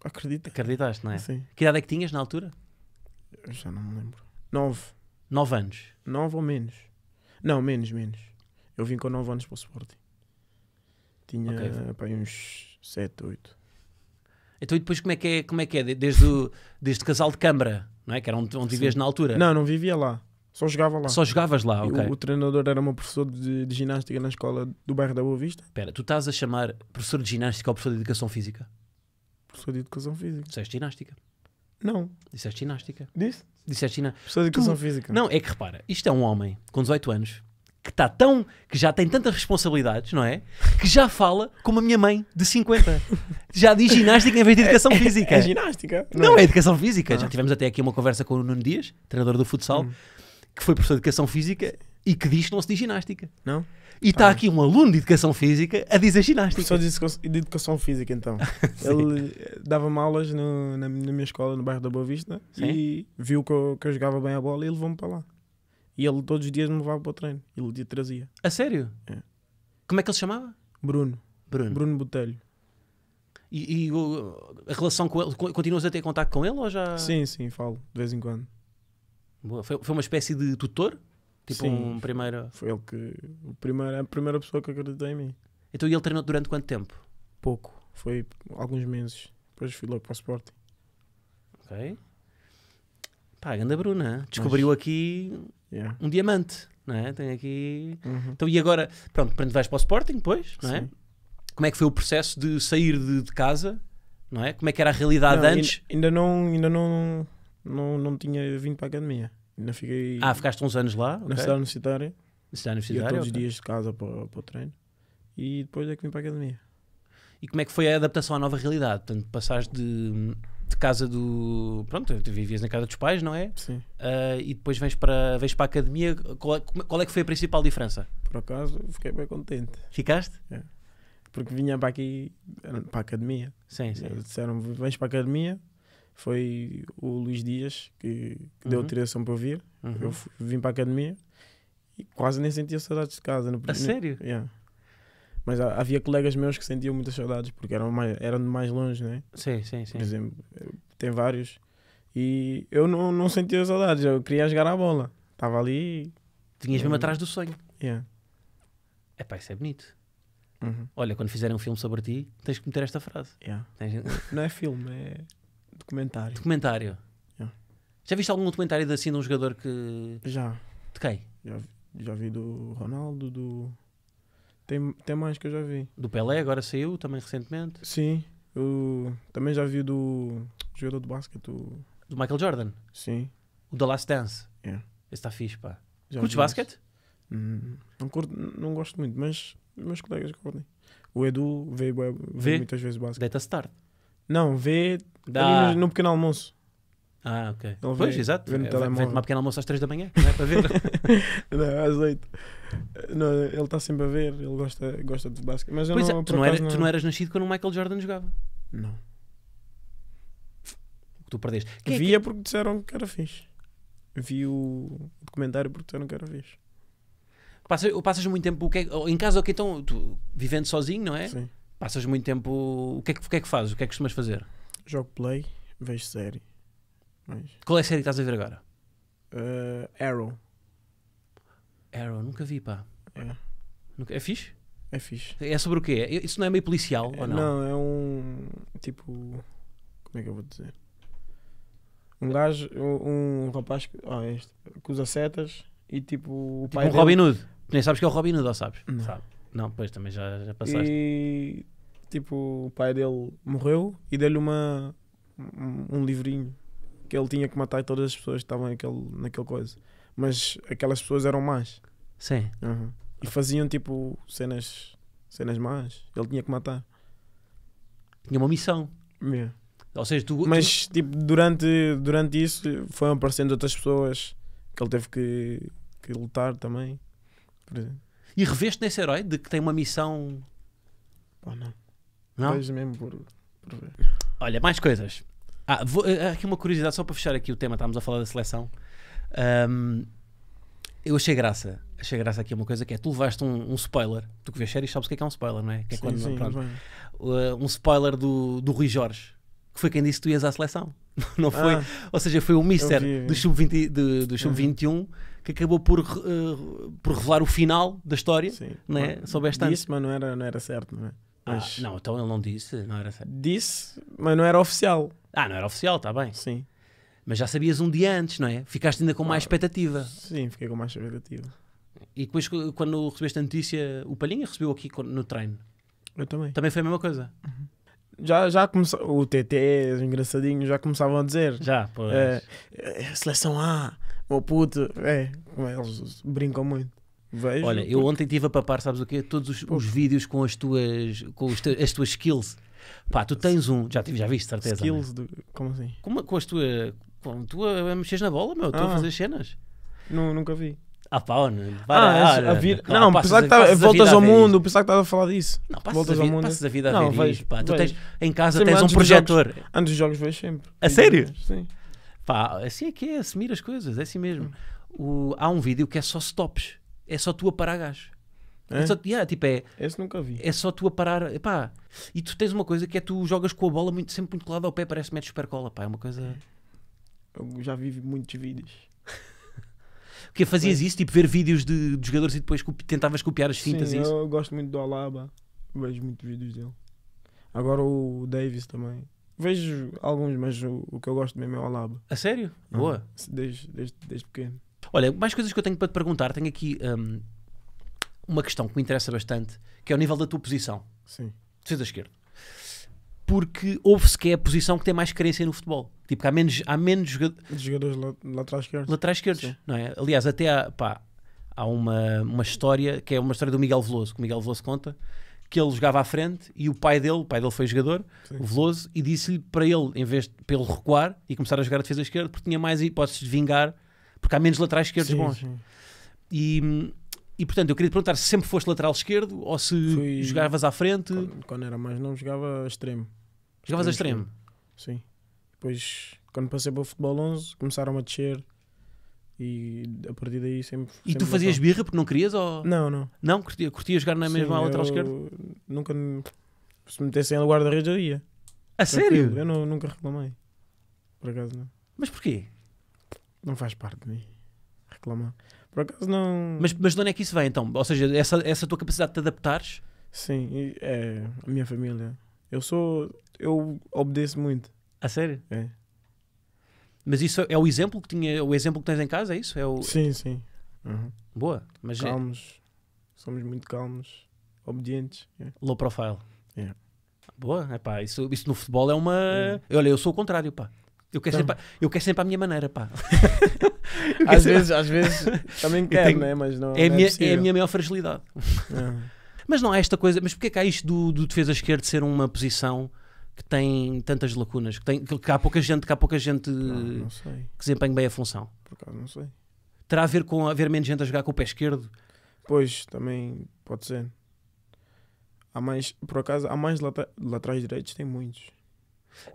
acredito. Acreditaste, não é? Sim. Que idade é que tinhas na altura? Eu já não me lembro. Nove. Nove anos? Nove ou menos. Não, menos, menos. Eu vim com nove anos para o Sporting. Tinha okay. uns sete, oito. Então e depois como é que é, como é, que é? Desde, o, desde casal de câmara, não é? Que era onde, onde vivias na altura. Não, não vivia lá. Só jogava lá. Só jogavas lá, ok. O, o treinador era um professor de, de, ginástica na escola do bairro da Boa Vista. Espera, tu estás a chamar professor de ginástica ou professor de educação física? Professor de educação física. Disseste ginástica. Não. Disseste ginástica. Disse? Disseste ginástica. Professor de educação tu... física. Não, é que repara, isto é um homem com 18 anos que está tão. que já tem tantas responsabilidades, não é? Que já fala como a minha mãe de 50. já diz ginástica em vez de educação física. É, é, é ginástica. Não, não é. é educação física. Já ah. tivemos até aqui uma conversa com o Nuno Dias, treinador do futsal, hum. que foi professor de educação física e que diz que não se diz ginástica. Não? E está ah. aqui um aluno de educação física a dizer ginástica. Só de educação física, então. Ele eh, dava-me aulas no, na, na, minha escola, no bairro da Boa Vista, Sim. e viu que eu, que eu, jogava bem a bola e levou-me para lá. E ele todos os dias me levava para o treino. Ele te trazia. A sério? É. Como é que ele se chamava? Bruno. Bruno. Bruno Botelho. E, e a relação com ele, continuas a ter contato com ele ou já? Sim, sim, falo, de vez em quando. Boa. Foi, foi uma espécie de tutor? Tipo Sim. um primeiro. Foi ele que. O primeiro, a primeira pessoa que acreditou em mim. Então ele treinou durante quanto tempo? Pouco. Foi alguns meses. Depois fui logo para o Sporting. Ok. Pá, a Bruna descobriu Mas... aqui yeah. um diamante, não é? Tem aqui. Uhum. Então e agora, pronto, pronto, vais para o Sporting depois, não é? Sim. Como é que foi o processo de sair de, de casa, não é? Como é que era a realidade não, antes? Ainda, ainda não, ainda não, não, não tinha vindo para a academia. Ainda fiquei. Ah, ficaste uns anos lá? Na okay. cidade universitária. Na cidade universitária? Ia todos os dias de casa para, para o treino. E depois é que vim para a academia. E como é que foi a adaptação à nova realidade? Portanto, passaste de, de casa do. Pronto, vivias na casa dos pais, não é? Sim. Uh, e depois vens para, vens para a academia. Qual é, qual é que foi a principal diferença? Por acaso, fiquei bem contente. Ficaste? É. Porque vinha para aqui, para a academia. Sim, sim. Disseram-me, vens para a academia, foi o Luís Dias que, que deu a uhum. direção para eu vir. Uhum. Eu fui, vim para a academia e quase nem sentia saudades de casa. No, a no, sério? Yeah. Mas havia colegas meus que sentiam muitas saudades porque eram mais, eram mais longe, né? Sim, sim, sim. Por exemplo, tem vários. E eu não, não sentia saudades, eu queria jogar a bola. Estava ali. Tinhas mesmo uhum. atrás do sonho. Yeah. É pá, isso é bonito. Uhum. Olha, quando fizerem um filme sobre ti, tens que meter esta frase. Yeah. Tens... Não é filme, é. Documentário. Documentário. Yeah. Já viste algum documentário de assim de um jogador que. Já. De quem? Já, já vi do Ronaldo, do. Tem, tem mais que eu já vi. Do Pelé, agora saiu também recentemente. Sim. Eu também já vi do jogador de basquete. O... Do Michael Jordan? Sim. O The Last Dance? Yeah. É. Esse está fixe, pá. Já Curtes basquete? Hum, não, curto, não gosto muito, mas meus colegas curtem. O Edu vê, vê, vê muitas vezes basquete. Deita-se tarde. Não, vê Dá. ali no, no pequeno almoço. Ah, ok. Ele pois, vê, exato. Vê no é, telemóvel. vê uma pequena almoço às 3 da manhã, não é para ver? não, às 8. Não, ele está sempre a ver, ele gosta, gosta de basquete. Mas pois não, é, tu, não eras, não... tu não eras nascido quando o Michael Jordan jogava? Não. O que tu perdeste. Que Via é que... porque disseram que era fixe. Vi o documentário porque disseram que era fixe. Passas, passas muito tempo que, é, em casa, ok, então, tu, vivendo sozinho, não é? Sim. Passas muito tempo. O que, é que, o que é que fazes? O que é que costumas fazer? Jogo play, vejo série. Qual é a série que estás a ver agora? Uh, Arrow. Arrow, nunca vi, pá. É. Nunca... É fixe? É fixe. É sobre o quê? É, isso não é meio policial é, ou não? Não, é um. Tipo. Como é que eu vou dizer? Um gajo, um, rapaz que oh, este, que usa setas e tipo. O tipo pai um dele... Robin Hood. nem sabes que é o Robin Hood, ou sabes? Não. Sabes. Não, pois também já, já passaste. E tipo, o pai dele morreu e deu-lhe uma, um, livrinho que ele tinha que matar todas as pessoas que estavam naquele, naquele coisa. Mas aquelas pessoas eram más. Sim. Uhum. E faziam tipo cenas, cenas más. Ele tinha que matar. Tinha uma missão. É. Ou seja, tu, Mas tu... tipo, durante, durante isso foram aparecendo outras pessoas que ele teve que, que lutar também. Por exemplo. E reveste nesse herói de que tem uma missão. Ou não? Não? Vejo mesmo por, por ver. Olha, mais coisas. Ah, vou, eh, aqui uma curiosidade, só para fechar aqui o tema, estávamos a falar da seleção. Um, eu achei graça. Achei graça aqui uma coisa que é: tu levaste um, um spoiler. Tu que vês séries sabes o que é, que é um spoiler, não é? Que é sim, quando, sim, uh, um spoiler do, do Rui Jorge, que foi quem disse que tu ias à seleção. Não foi? Ah, ou seja, foi o Mister do Sub-21 do, Sub uhum. que acabou por, uh, por revelar o final da história. Sim. Né? Mas, Soubeste Disse, mas não era, não era certo, não é? Ah, mas... Ah, não, então ele não disse, não era certo. Disse, mas não era oficial. Ah, não era oficial, está bem. Sim. Mas já sabias um dia antes, não é? Ficaste ainda com ah, mais expectativa. Sim, fiquei com mais expectativa. E depois, quando recebeste a notícia, o Palhinha recebeu aqui no treino. Eu também. Também foi a mesma coisa. Uhum já, já começou, o TT, os engraçadinhos, já começavam a dizer. Já, pois. É, é, seleção A, meu puto. É, é, eles brincam muito. Vejo, Olha, eu ontem estive a papar, sabes o quê? Todos os, os vídeos com as tuas, com te, as tuas skills. Pá, tu tens um, já, tive, já viste, certeza. É? Skills, né? do, como assim? Com, com as tuas, com, tu a, a mexeres na bola, meu, tu ah, a fazer cenas. Não, nunca vi. Ah pá, não, ah, a vida, não, não, não que tá, voltas ao mundo, apesar que estava a falar disso. Não, passas voltas a vida, ao mundo. Passas a vida a não, ver isso, pá. Tu tens, em casa sempre tens um projetor. antes dos jogos vejo sempre. A sério? Sim. Pá, assim é que é assumir as coisas, é assim mesmo. O, há um vídeo que é só stops, é só tu a parar gajo. É? É só, yeah, tipo, é, Esse nunca vi. É só tu a parar, pá. E tu tens uma coisa que é tu jogas com a bola muito, sempre muito colada ao pé, parece que metes supercola, pá. É uma coisa. Eu já vi muitos vídeos que fazias Sim. isso, tipo ver vídeos de, de jogadores e depois tentavas copiar as fintas Sim, e isso. Eu gosto muito do Alaba, vejo muitos vídeos dele. Agora o Davis também. Vejo alguns, mas o, o que eu gosto mesmo é o Alaba. A sério? Ah, Boa. Desde, desde, desde pequeno. Olha, mais coisas que eu tenho para te perguntar. Tenho aqui um, uma questão que me interessa bastante, que é o nível da tua posição. Sim. Defesa esquerda porque houve-se que é a posição que tem mais carência no futebol. Tipo, que há menos, há menos jogadores. jogadores laterais esquerdos. Laterais esquerdos, não é? Aliás, até há, pá, há uma, uma história que é uma história do Miguel Veloso, que o Miguel Veloso conta, que ele jogava à frente e o pai dele, o pai dele foi jogador, o Veloso, e disse-lhe para ele, em vez de ele recuar e começar a jogar a defesa esquerda, porque tinha mais hipóteses de vingar, porque há menos laterais esquerdos sim, bons. Sim. E, e portanto, eu queria te perguntar se sempre foste lateral esquerdo ou se Fui, jogavas à frente. Quando, quando, era mais não jogava extremo. Jogavas a extremo? Sim. Depois, quando passei para o futebol 11, começaram a descer. E a partir daí sempre. E sempre tu fazias birra porque não querias? Ou... Não, não. Não? Curtia, curtia jogar na mesma Sim, lateral esquerda? Nunca. Se me metessem no guarda-redes, eu ia. A sério? Eu não, nunca reclamei. Por acaso não. Mas porquê? Não faz parte de mim. Reclamar. Por acaso não. Mas, mas de onde é que isso vem então? Ou seja, essa, essa tua capacidade de te adaptares? Sim, é a minha família. Eu sou. Eu obedeço muito. A sério? É. Mas isso é o exemplo que tinha, o exemplo que tens em casa, é isso? É o... Sim, sim. Uhum. Boa. Mas é calmos. É... Somos muito calmos, obedientes. É. Low profile. É. Boa, é pá, isso, isso no futebol é uma. É. Olha, eu sou o contrário, pá. Eu quero, então. sempre, eu quero sempre à minha maneira, pá. às, vezes, às vezes também quero, tenho... né? Mas não. É, não minha, é, a minha maior fragilidade. Mas não há é esta coisa. Mas porquê é que há isto do, do defesa esquerdo ser uma posição que tem tantas lacunas? Que, tem, que há pouca gente, que há pouca gente não, não que desempenha bem a função? Por acaso não sei. Terá a ver com haver menos gente a jogar com o pé esquerdo? Pois, também pode ser. Há mais, por acaso, há mais laterais direitos, tem muitos.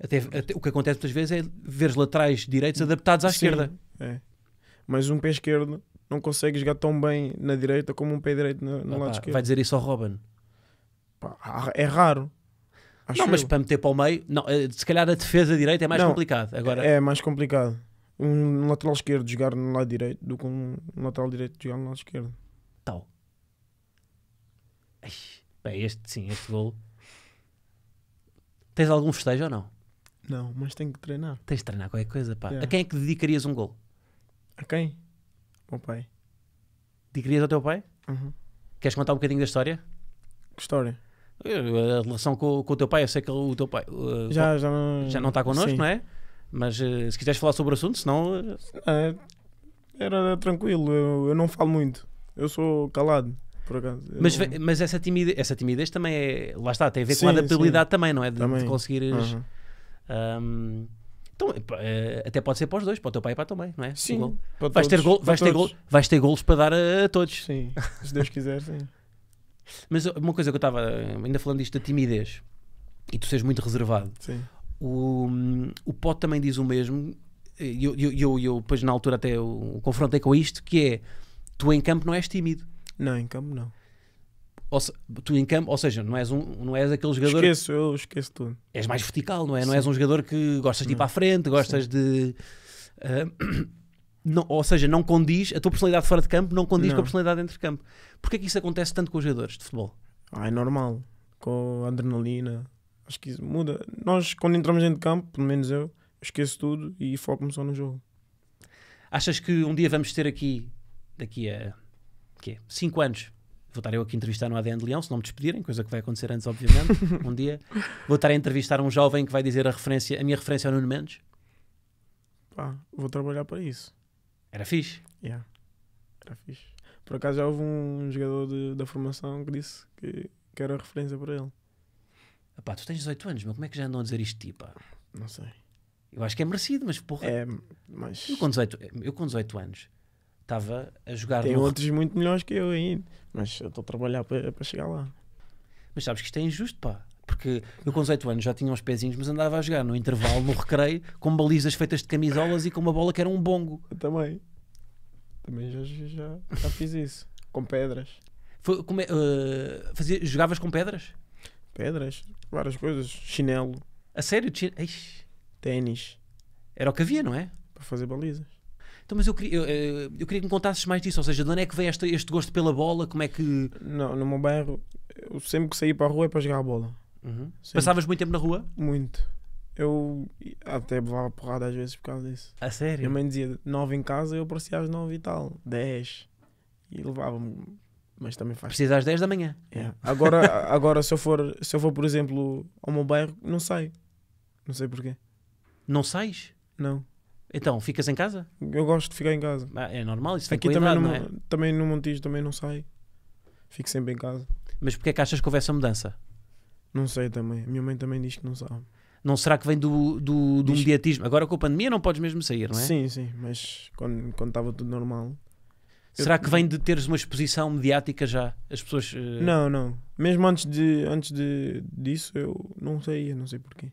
Até, até, o que acontece muitas vezes é ver laterais direitos adaptados à Sim, esquerda. É. Mas um pé esquerdo não consegue jogar tão bem na direita como um pé direito no, no ah, lado pá, esquerdo. Vai dizer isso ao Robin? Pá, é raro. Acho não, mas eu. para meter para o meio, não, eh, se calhar a defesa direita é mais não, complicado. Agora... É, é mais complicado. Um lateral esquerdo jogar no lado direito do que um lateral direito jogar no lado esquerdo. Tal. Ai, bem, este sim, este gol. Tens algum festejo ou não? Não, mas tenho que treinar. Tens de treinar qualquer coisa, pá. A quem é que dedicarias um gol? A quem? meu pai. E querias ao teu pai? Uhum. Queres contar um bocadinho da história? Que história? A relação com, com o teu pai, eu sei que o teu pai uh, já, já, não... já não está connosco, Sim. não é? Mas uh, se quiseres falar sobre o assunto, senão. Uh... É, era tranquilo, eu, eu, não falo muito, eu sou calado. Por acaso. mas, não... mas essa, timidez, essa timidez também é. Lá está, tem a ver sim, com a adaptabilidade sim. também, não é? De, de conseguires. Uhum. Um, então, é, é, até pode ser para os dois, para o teu pai e para a tua mãe, não é? Sim. Gol. Vais, todos, ter gol, vais, ter gol, vais ter golos para dar a, a todos. Sim, se Deus quiser, sim. Mas uma coisa que eu estava ainda falando disto da timidez e tu seres muito reservado. Sim. O, o Pote também diz o mesmo. E eu, eu, eu, eu, depois na altura até o confrontei com isto: que é tu em campo não és tímido. Não, em campo não se, tu em campo, ou seja, não és, um, não és aquele jogador. Esqueço, eu esqueço tudo. És mais vertical, não é? Sim. Não és um jogador que gostas de ir para a frente, gostas Sim. de. Uh, não, ou seja, não condiz, a tua personalidade fora de campo não condiz não. com a personalidade dentro de campo. Porquê é que isso acontece tanto com os jogadores de futebol? Ah, é normal. Com a adrenalina, acho que isso muda. Nós, quando entramos dentro de campo, pelo menos eu, esqueço tudo e foco-me só no jogo. Achas que um dia vamos ter aqui, daqui a 5 anos, vou estar eu aqui a entrevistar no ADN de Leão, se não me despedirem, coisa que vai acontecer antes, obviamente, um dia. Vou estar a entrevistar um jovem que vai dizer a referência, a minha referência ao Nuno Mendes. Pá, vou trabalhar para isso. Era fixe. Yeah. Era fixe. Por acaso já houve um jogador de, da formação que disse que, que era referência para ele. tu tens 18 anos, mas como é que já andam a dizer isto, tipo? Não sei. Eu acho que é merecido, mas porra. É, mas... Eu, com 18, eu com 18 anos estava a jogar. Tem no... outros muito melhores que eu ainda, mas eu estou a trabalhar para, chegar lá. Mas sabes que isto é injusto, pá. Porque eu com 18 anos já tinha uns pezinhos, mas andava a jogar no intervalo, no recreio, com balizas feitas de camisolas e com uma bola que era um bongo. Eu também. Também já, já, já fiz isso. com pedras. Foi, como é, uh, fazia, jogavas com pedras? Pedras, várias coisas. Chinelo. A sério? Chin... Ténis. Era o que havia, não é? Para fazer balizas. Então, mas eu queria, eu, eh, eu queria que me contasses mais disso, ou seja, de onde é que vem este, este gosto pela bola? Como é que. Não, no meu bairro, eu sempre que saí para a rua é para jogar a bola. Uhum. Passavas muito tempo na rua? Muito. Eu até levava porrada às vezes por causa disso. A sério? Minha mãe dizia 9 em casa, e eu aparecia às 9 e tal, 10. E levava-me. Mas também faz. Precisa às 10 da manhã. É. Agora, agora se, eu for, se eu for, por exemplo, ao meu bairro, não saio. Não sei porquê. Não sais? Não. Então, ficas em casa? Eu gosto de ficar em casa. Ah, é normal, isso Aqui também no, não é? também no Montijo também não sai. Fico sempre em casa. Mas porquê é que achas que houve essa mudança? Não sei também. A minha mãe também diz que não sabe. Não será que vem do, do, do mediatismo? Agora com a pandemia não podes mesmo sair, não é? Sim, sim, mas quando, quando estava tudo normal. Será eu... que vem de teres uma exposição mediática já? As pessoas. Uh... Não, não. Mesmo antes, de, antes de, disso eu não saía, não sei porquê.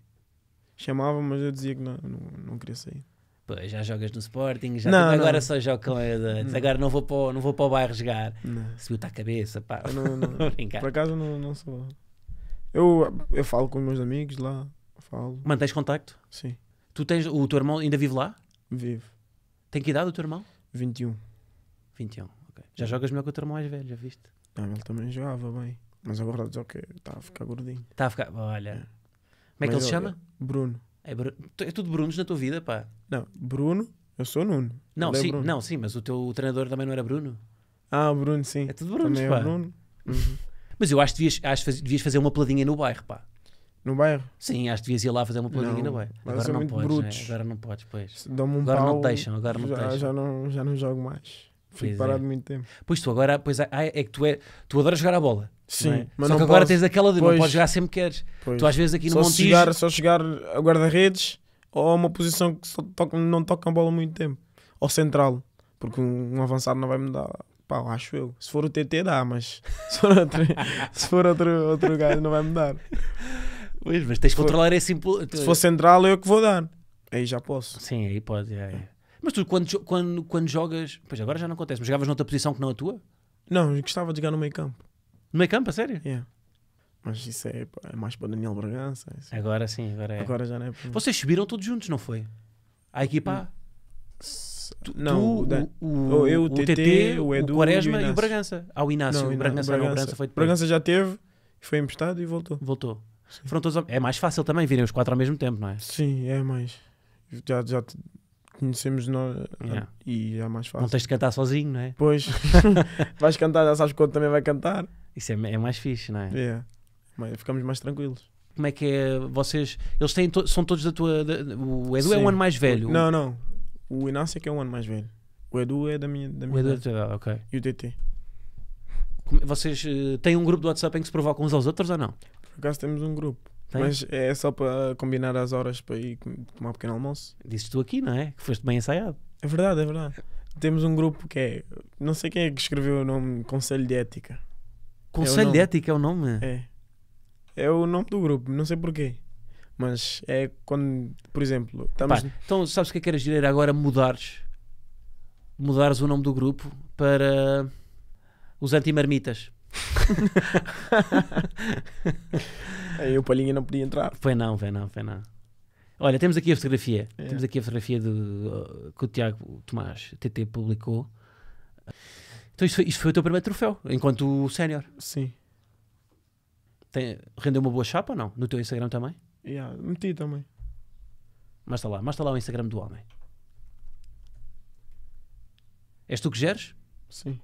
Chamava, mas eu dizia que não, não, não queria sair. Pois, já jogas no Sporting, já não, tipo, agora não. só jogo com adultos, agora não vou, para o, não vou para o bairro jogar. Subiu-te a cabeça, pá. Não, não. Brincar. Por acaso não, não sou. Eu, eu falo com meus amigos lá, falo. Mantens contacto? Sim. Tu tens, o teu irmão ainda vive lá? Vive. Tem que idade o teu irmão? 21. 21, ok. Já jogas melhor que o teu irmão mais velho, já viste? Não, ele também jogava bem. Mas agora diz ok, está a ficar gordinho. Está a ficar, olha. É. Como é que ele se chama? Bruno. É, é tudo Brunos na tua vida, pá. Não, Bruno, eu sou Nuno. Não, sim, é Bruno. não sim, mas o teu treinador também não era Bruno. Ah, Bruno, sim. É tudo Brunos, também é pá. É Bruno. Uhum. Mas eu acho que devias, acho que devias fazer uma peladinha no bairro, pá. No bairro? Sim, acho que devias ir lá fazer uma peladinha não, no bairro. Agora não podes, né? agora não podes, pois. Um agora pau, não te deixam, agora não te deixam. já, não, já não jogo mais. Fui parado é. muito tempo. Pois tu agora, pois é, é que tu, é, tu adoras jogar a bola. Sim, é? mas só que agora posso, tens aquela de pois, não podes jogar sempre que queres. Pois. Tu às vezes aqui no Montijo... Chegar, só chegar a guarda-redes ou a uma posição que toca, não toca a bola muito tempo. Ou central, porque um, avançado não vai mudar. Pá, acho eu. Se for o TT dá, mas se for outro, se for outro, outro gajo não vai mudar. Pois, mas tens que controlar esse impulso. Se for central eu é que vou dar. Aí já posso. Sim, aí pode. aí. é. Mas tu, quando, quando, quando jogas. Pois agora já não acontece, mas jogavas noutra posição que não a tua? Não, eu gostava de jogar no meio campo. No meio campo, a sério? Yeah. Mas isso é, é mais para Daniel Bragança. Agora sim, agora é. Agora já não é. Para... Vocês subiram todos juntos, não foi? A equipa. Hum. Tu, não, tu, o, o, eu, o, TT, TT o Edu, o Quaresma e o, e ah, o Bragança. ao Inácio. Não, o Bragança, Bragança. o Bragança foi depois. Bragança já teve, foi emprestado e voltou. Voltou. Foram todos, é mais fácil também virem os quatro ao mesmo tempo, não é? Sim, é mais. Já, já conhecemos nós Yeah. e é mais fácil Não tens de cantar sozinho, não é? Depois vais cantar, já sabes que o outro também vai cantar. Isso é, é mais fixe, não é? Yeah. É. Mas ficamos mais tranquilos. Como é que é? Vocês. Eles têm to- são todos da tua. da- o Edu é um ano mais velho. Não, não. O Inácio é que é um ano mais velho. O Edu é da minha, da minha O Edu é da tua ok. E o TT. Como- Vocês eh, têm um grupo do WhatsApp em que se provocam uns aos outros ou não? Por acaso temos um grupo. Tem? Mas é só para combinar as horas para ir tomar um pequeno almoço. Dizes tu aqui, não é? Que foste bem ensaiado. É verdade, é verdade. Temos um grupo que é. Não sei quem é que escreveu o nome Conselho de Ética. É Conselho é de Ética é o nome? É. É o nome do grupo, não sei porquê. Mas é quando, por exemplo. Estamos... Pá, então, sabes o que é que era gireira agora? Mudares. Mudares o nome do grupo para os antimarmitas. Aí o Palhinha não podia entrar. Foi não, foi não, foi não. Olha, temos aqui a fotografia. É. Temos aqui a fotografia do, que o Tiago Tomás TT publicou. Então isto foi, isto foi o teu primeiro troféu, enquanto sénior. Sim. Tem, rendeu uma boa chapa ou não? No teu Instagram também? Yeah, meti também. Mas está lá, mas está lá o Instagram do homem. És tu que geres? Sim.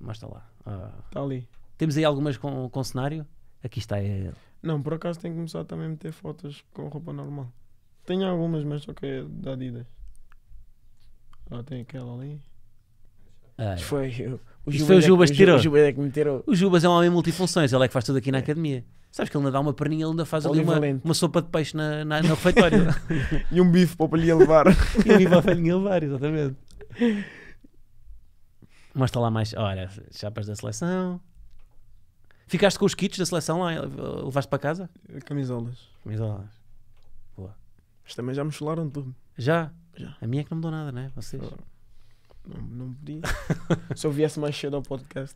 Mas está lá. Ah, está ali. Temos aí algumas com, com cenário? Aqui está. É... Não, por acaso tenho que começar também a meter fotos com roupa normal. Tenho algumas, mas só que é da Adidas. Ah, tem aquela ali. Ah, é. foi, o, o foi o Jubas é que tirou. O Jubas é que me tirou. O Jubas é um homem multifunções, ele é que faz tudo aqui na academia. Sabes que ele ainda dá uma perninha, ele ainda faz ali uma, uma sopa de peixe na, na, no refeitório. e um bife para o levar. e um bife para a levar, exatamente. Mas está lá mais. Olha, chapas da seleção. Ficaste com os kits da seleção lá? Levaste para casa? Camisolas. Camisolas. Boa. Mas também já me chularam tudo. Já? Já. A minha é que não me dou nada, né? Vocês. Não, não podia. Se eu viesse mais cedo ao podcast.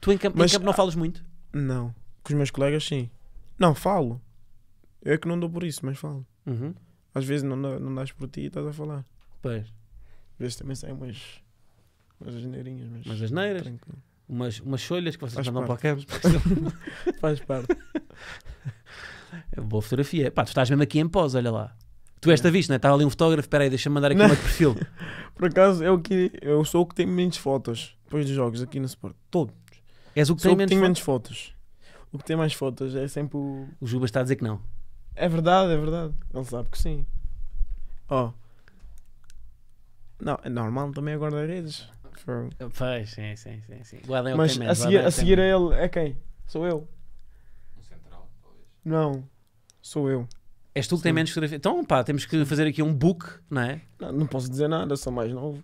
Tu em campo, Mas, em campo não falas muito? Não. Com os meus colegas, sim. Não, falo. Eu é que não dou por isso, mas falo. Uhum. Às vezes não, não, não dás por ti e estás a falar. Pois. Às vezes também saem umas umas asneirinhas, mas. Umas asneiras? Umas, umas solhas que vocês mandam para a Faz parte. É boa fotografia. Pá, tu estás mesmo aqui em pós, olha lá. Tu esta é. vista, não é? Estava ali um fotógrafo, peraí, deixa-me mandar aqui não. uma de perfil. Por acaso, eu, é que, eu sou o que tem menos fotos depois dos jogos aqui no Sport. Todos. És o que, sou tem, o que menos, menos fotos. O que tem mais fotos é sempre o. O Juba está a dizer que não. É verdade, é verdade. Ele sabe que sim. Ó. Oh. Não, é normal também guardar guarda-redes. Fogo. Pois, sim, sim, sim. sim. Mas a, mesmo, seguir, a seguir a ele é quem? Sou eu. Um central, talvez. Não, sou eu. És tu que tem menos fotografia. Então, pá, temos que fazer aqui um book, não é? Não, não posso dizer nada, sou mais novo.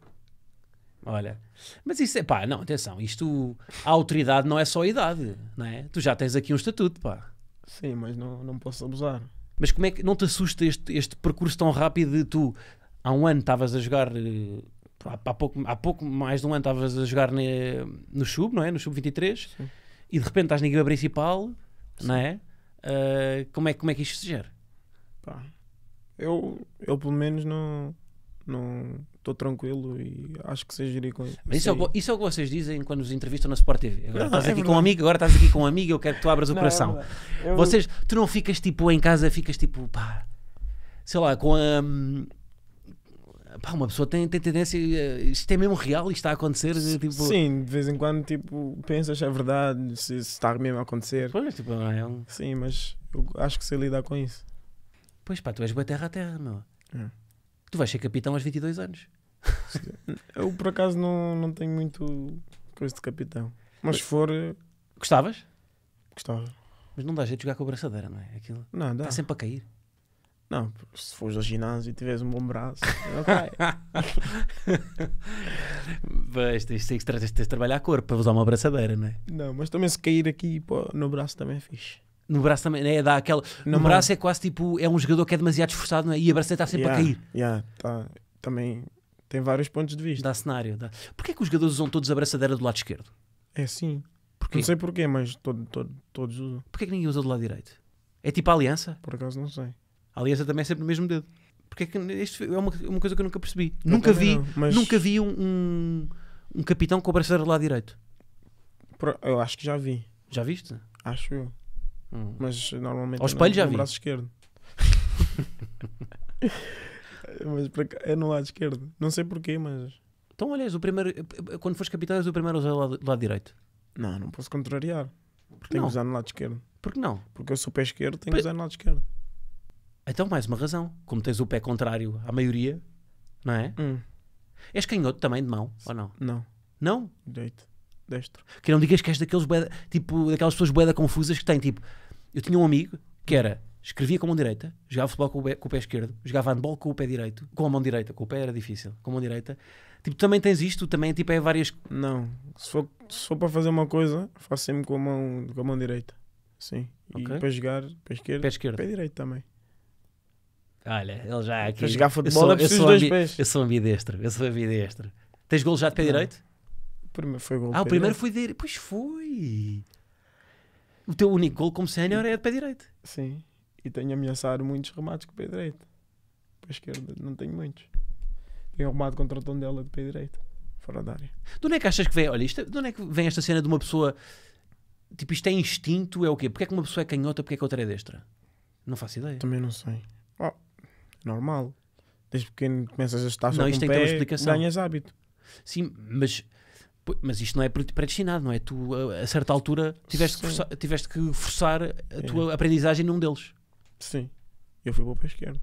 Olha, mas isso é pá, não, atenção, isto a autoridade não é só a idade, não é? Tu já tens aqui um estatuto, pá. Sim, mas não, não posso abusar. Mas como é que não te assusta este, este percurso tão rápido de tu há um ano estavas a jogar eh, há, há, pouco, há pouco mais de um ano estavas a jogar ne, no Sub, não é? No Sub 23 Sim. e de repente estás na equipa principal, Sim. não é? Uh, como é? Como é que isto se gera? Pá, eu, eu pelo menos não estou tranquilo e acho que sei gerir com isso. Mas isso é, o, isso é o que vocês dizem quando nos entrevistam na Sport TV. Agora não, estás é aqui com um amigo, agora estás aqui com um amigo, eu quero que tu abras o não, é coração. É Vocês, tu não ficas tipo em casa, ficas tipo pá, sei lá, com a. Um, Pá, uma pessoa tem, tem tendência. Eh, isto é mesmo real, isto está a acontecer. Eh, tipo... Sim, de vez em quando tipo, pensas se é verdade, se, se está mesmo a acontecer. Pois, tipo, não é um... Sim, mas eu acho que sei lidar com isso. Pois pá, tu és boa terra a terra, meu. É. Tu vais ser capitão aos 22 anos. Eu por acaso não, não tenho muito coisa de capitão. Mas se for. Eh, Gostavas? Gostava. Mas não dá jeito de jogar com a braçadeira, não é? Aquilo. Não, dá. Está sempre a cair. Não, se fores ao ginásio e tiveres um bom braço, ok. mas tens, tens, tens, de trabalhar a corpo para usar uma abraçadeira, não é? Não, mas também se cair aqui pô, no braço também é fixe. No braço também, né? Dá aquela... No, no braço é quase tipo, é um jogador que é demasiado esforçado não é? e a braçadeira está sempre yeah, a cair. Yeah, tá, também tem vários pontos de vista. Dá cenário. Dá... Porquê é que os jogadores usam todos a braçadeira do lado esquerdo? É sim. Porquê? Não sei porquê, mas todo, todo, todos usam. Porquê é que ninguém usa do lado direito? É tipo a aliança? Por acaso não sei. A aliança também é sempre no mesmo dedo. Porque é que isto é uma, é uma coisa que eu nunca percebi. nunca vi, não, mas... nunca vi um, um, um capitão com o braçaleiro lá direito. Eu acho que já vi. Já viste? Acho eu. Hum. Mas normalmente. Ao espelho não, já vi. braço esquerdo. mas para cá, é no lado esquerdo. Não sei porquê, mas. Então, olha, o primeiro, eh, eh, quando fores capitão, és o primeiro a usar o lado, lado direito. Não, não posso contrariar. Porque tenho que usar no lado esquerdo. Porque não? Porque eu sou pé esquerdo, tenho que usar no lado esquerdo. Então, mais uma razão. Como tens o pé contrário à maioria, não é? Hum. És canhoto também de mão, ou não? Não. Não? Direito. Destro. Que não digas que és daqueles boeda, tipo, daquelas pessoas boeda confusas que têm, tipo... Eu tinha um amigo que era... Escrevia com a mão direita, jogava futebol com o, pé, com o pé esquerdo, jogava handball com o pé direito, com a mão direita, com o pé era difícil, com a mão direita. Tipo, também tens isto, também tipo, é várias. Não, se for, se for para fazer uma coisa, faço sempre com a mão, com a mão direita. Sim. Okay. E para jogar, pé esquerdo, pé, esquerdo. pé direito também. Olha, ele já é aqui. Para jogar futebol eu sou, é Eu sou ambidestro, eu sou ambidestro. Tens gol já de pé não. direito? O primeiro foi gol. Ah, o primeiro foi de. Pois foi. O teu único gol como sénior é de pé direito. Sim. E tenho ameaçado muitos remates com o pé direito. Para a esquerda não tenho muitos. Tenho remate contra o Tondela de pé direito. Fora da área. De onde é que achas que vem? Olha, isto, é- de onde é que vem esta cena de uma pessoa. Tipo, isto é instinto, é o quê? Porquê é que uma pessoa é canhota, porquê é que outra é destra? Não faço ideia. Também não sei normal. Desde pequeno começas a estar só não, isto com tem pé, explicação. ganhas hábito. Sim, mas, mas isto não é predestinado, não é? Tu, a, a certa altura, tiveste que, forçar, tiveste que forçar a tua aprendizagem num deles. Sim. Eu fui para o pé esquerdo.